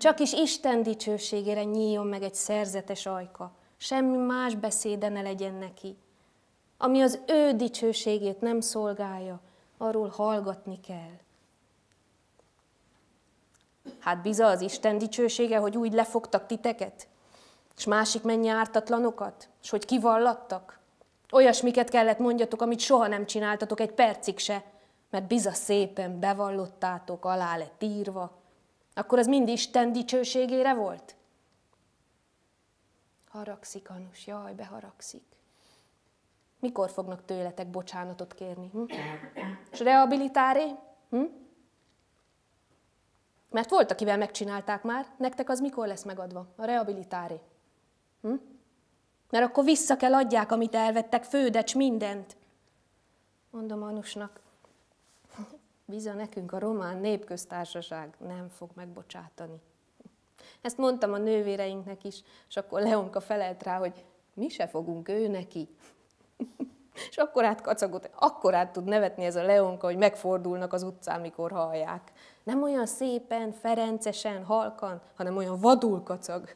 csak is Isten dicsőségére nyíljon meg egy szerzetes ajka, semmi más beszéde ne legyen neki. Ami az ő dicsőségét nem szolgálja, arról hallgatni kell. Hát biza az Isten dicsősége, hogy úgy lefogtak titeket, és másik mennyi ártatlanokat, és hogy kivallattak. Olyasmiket kellett mondjatok, amit soha nem csináltatok egy percig se, mert biza szépen bevallottátok, alá lett írva, akkor az mind Isten dicsőségére volt? Haragszik, Anus, jaj, beharagszik. Mikor fognak tőletek bocsánatot kérni? Hm? És rehabilitári? Hm? Mert volt, akivel megcsinálták már, nektek az mikor lesz megadva? A rehabilitári? Hm? Mert akkor vissza kell adják, amit elvettek, fődecs mindent. Mondom Anusnak, Biza nekünk a román népköztársaság nem fog megbocsátani. Ezt mondtam a nővéreinknek is, és akkor Leonka felelt rá, hogy mi se fogunk ő neki. és akkor át kacagott, akkor át tud nevetni ez a Leonka, hogy megfordulnak az utcán, mikor hallják. Nem olyan szépen, ferencesen, halkan, hanem olyan vadul kacag.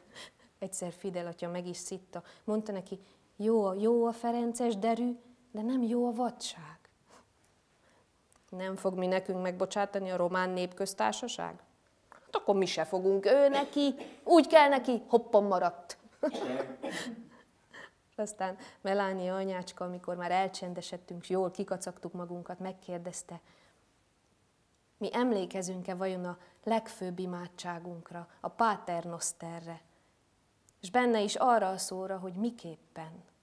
Egyszer Fidel atya meg is szitta. Mondta neki, jó, jó a ferences derű, de nem jó a vadság nem fog mi nekünk megbocsátani a román népköztársaság? Hát akkor mi se fogunk. Ő neki, úgy kell neki, hoppon maradt. Aztán Melánia anyácska, amikor már elcsendesedtünk, jól kikacagtuk magunkat, megkérdezte, mi emlékezünk-e vajon a legfőbb imádságunkra, a Paternosterre, és benne is arra a szóra, hogy miképpen –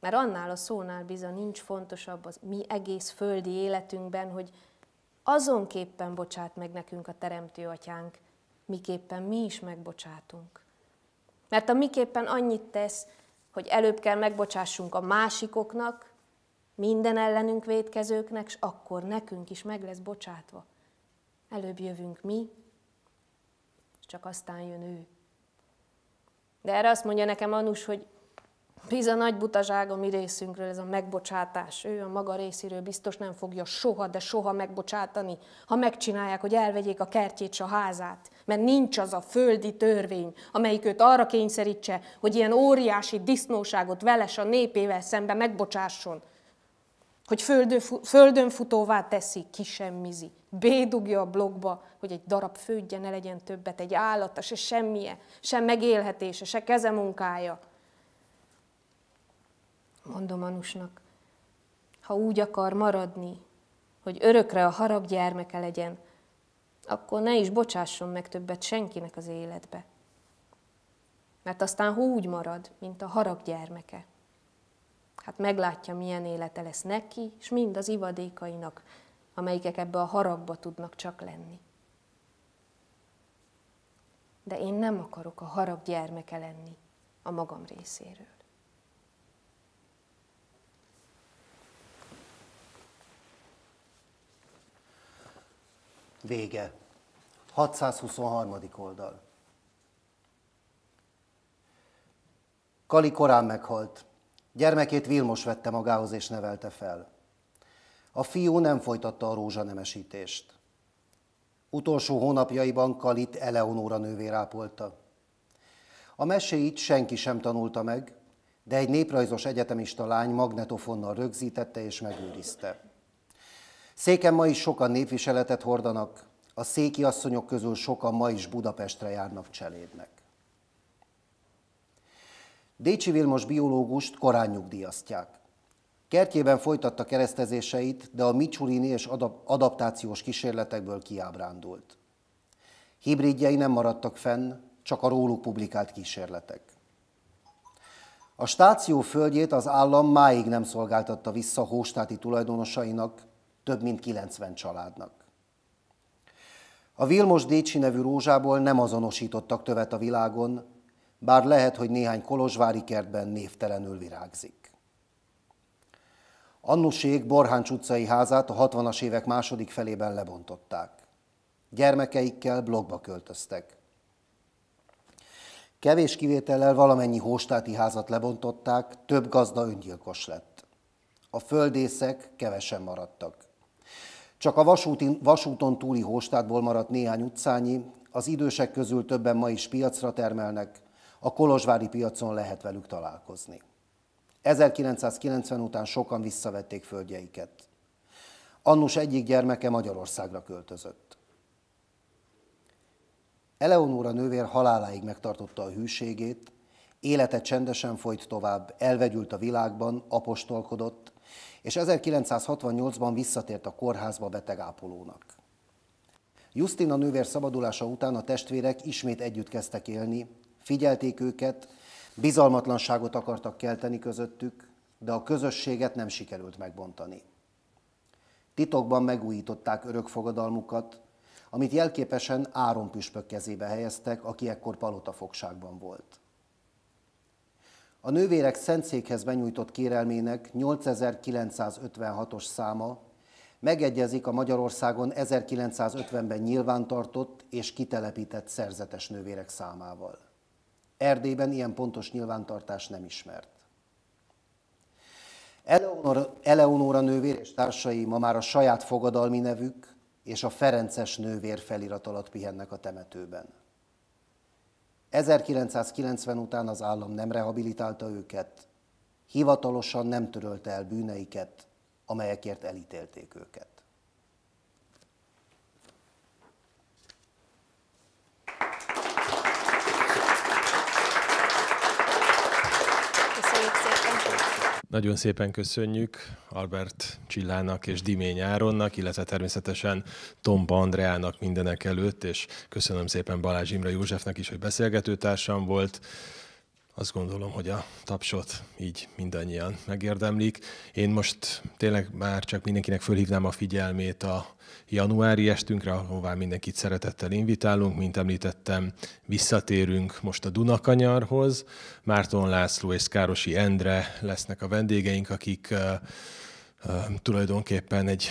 mert annál a szónál bizony nincs fontosabb az mi egész földi életünkben, hogy azonképpen bocsát meg nekünk a Teremtő Atyánk, miképpen mi is megbocsátunk. Mert a miképpen annyit tesz, hogy előbb kell megbocsássunk a másikoknak, minden ellenünk védkezőknek, és akkor nekünk is meg lesz bocsátva. Előbb jövünk mi, és csak aztán jön ő. De erre azt mondja nekem Anus, hogy Pisa nagy butaság a mi részünkről, ez a megbocsátás. Ő a maga részéről biztos nem fogja soha, de soha megbocsátani, ha megcsinálják, hogy elvegyék a kertjét és a házát. Mert nincs az a földi törvény, amelyik őt arra kényszerítse, hogy ilyen óriási disznóságot veles a népével szembe megbocsásson. Hogy földön, földön futóvá teszi, semmizi. bédugja a blogba, hogy egy darab földje ne legyen többet, egy állata, se semmije, sem megélhetése, se kezemunkája mondom Anusnak, ha úgy akar maradni, hogy örökre a harag gyermeke legyen, akkor ne is bocsásson meg többet senkinek az életbe. Mert aztán úgy marad, mint a harag gyermeke. Hát meglátja, milyen élete lesz neki, és mind az ivadékainak, amelyikek ebbe a haragba tudnak csak lenni. De én nem akarok a harag gyermeke lenni a magam részéről. Vége. 623. oldal. Kali korán meghalt. Gyermekét Vilmos vette magához és nevelte fel. A fiú nem folytatta a rózsanemesítést. Utolsó hónapjaiban Kalit Eleonóra nővér ápolta. A meséit senki sem tanulta meg, de egy néprajzos egyetemista lány magnetofonnal rögzítette és megőrizte. Széken ma is sokan népviseletet hordanak, a széki asszonyok közül sokan ma is Budapestre járnak cselédnek. Décsi Vilmos biológust korán nyugdíjasztják. Kertjében folytatta keresztezéseit, de a Micsulini és adaptációs kísérletekből kiábrándult. Hibridjei nem maradtak fenn, csak a róluk publikált kísérletek. A stáció földjét az állam máig nem szolgáltatta vissza hóstáti tulajdonosainak, több mint 90 családnak. A Vilmos Décsi nevű rózsából nem azonosítottak tövet a világon, bár lehet, hogy néhány kolozsvári kertben névtelenül virágzik. Annuség Borháncs utcai házát a 60-as évek második felében lebontották. Gyermekeikkel blogba költöztek. Kevés kivétellel valamennyi hóstáti házat lebontották, több gazda öngyilkos lett. A földészek kevesen maradtak. Csak a vasúti, vasúton túli Hóstádból maradt néhány utcányi, az idősek közül többen ma is piacra termelnek, a kolozsvári piacon lehet velük találkozni. 1990 után sokan visszavették földjeiket. Annus egyik gyermeke Magyarországra költözött. Eleonóra nővér haláláig megtartotta a hűségét, élete csendesen folyt tovább, elvegyült a világban, apostolkodott, és 1968-ban visszatért a kórházba betegápolónak. Justina nővér szabadulása után a testvérek ismét együtt kezdtek élni, figyelték őket, bizalmatlanságot akartak kelteni közöttük, de a közösséget nem sikerült megbontani. Titokban megújították örökfogadalmukat, amit jelképesen Áron püspök kezébe helyeztek, aki ekkor palotafogságban volt. A nővérek szentszékhez benyújtott kérelmének 8956-os száma megegyezik a Magyarországon 1950-ben nyilvántartott és kitelepített szerzetes nővérek számával. Erdélyben ilyen pontos nyilvántartás nem ismert. Eleonora, Eleonora nővér és társai ma már a saját fogadalmi nevük és a Ferences nővér felirat alatt pihennek a temetőben. 1990 után az állam nem rehabilitálta őket, hivatalosan nem törölte el bűneiket, amelyekért elítélték őket. Nagyon szépen köszönjük Albert Csillának és Dimény Áronnak, illetve természetesen Tompa Andreának mindenek előtt, és köszönöm szépen Balázs Imre Józsefnek is, hogy beszélgetőtársam volt azt gondolom, hogy a tapsot így mindannyian megérdemlik. Én most tényleg már csak mindenkinek fölhívnám a figyelmét a januári estünkre, ahová mindenkit szeretettel invitálunk. Mint említettem, visszatérünk most a Dunakanyarhoz. Márton László és Károsi Endre lesznek a vendégeink, akik tulajdonképpen egy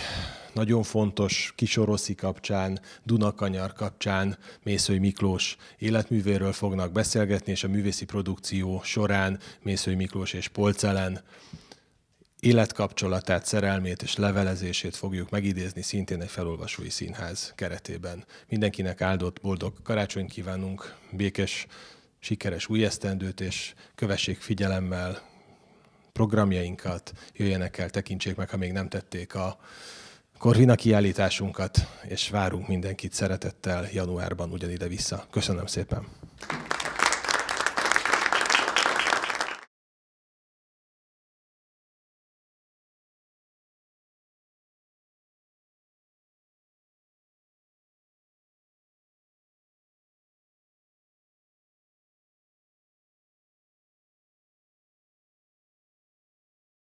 nagyon fontos Kisoroszi kapcsán, Dunakanyar kapcsán Mészői Miklós életművéről fognak beszélgetni, és a művészi produkció során Mészői Miklós és Polcelen életkapcsolatát, szerelmét és levelezését fogjuk megidézni szintén egy felolvasói színház keretében. Mindenkinek áldott, boldog karácsony kívánunk, békés, sikeres új esztendőt, és kövessék figyelemmel programjainkat, jöjjenek el, tekintsék meg, ha még nem tették a Korvina kiállításunkat, és várunk mindenkit szeretettel januárban ugyanide vissza. Köszönöm szépen!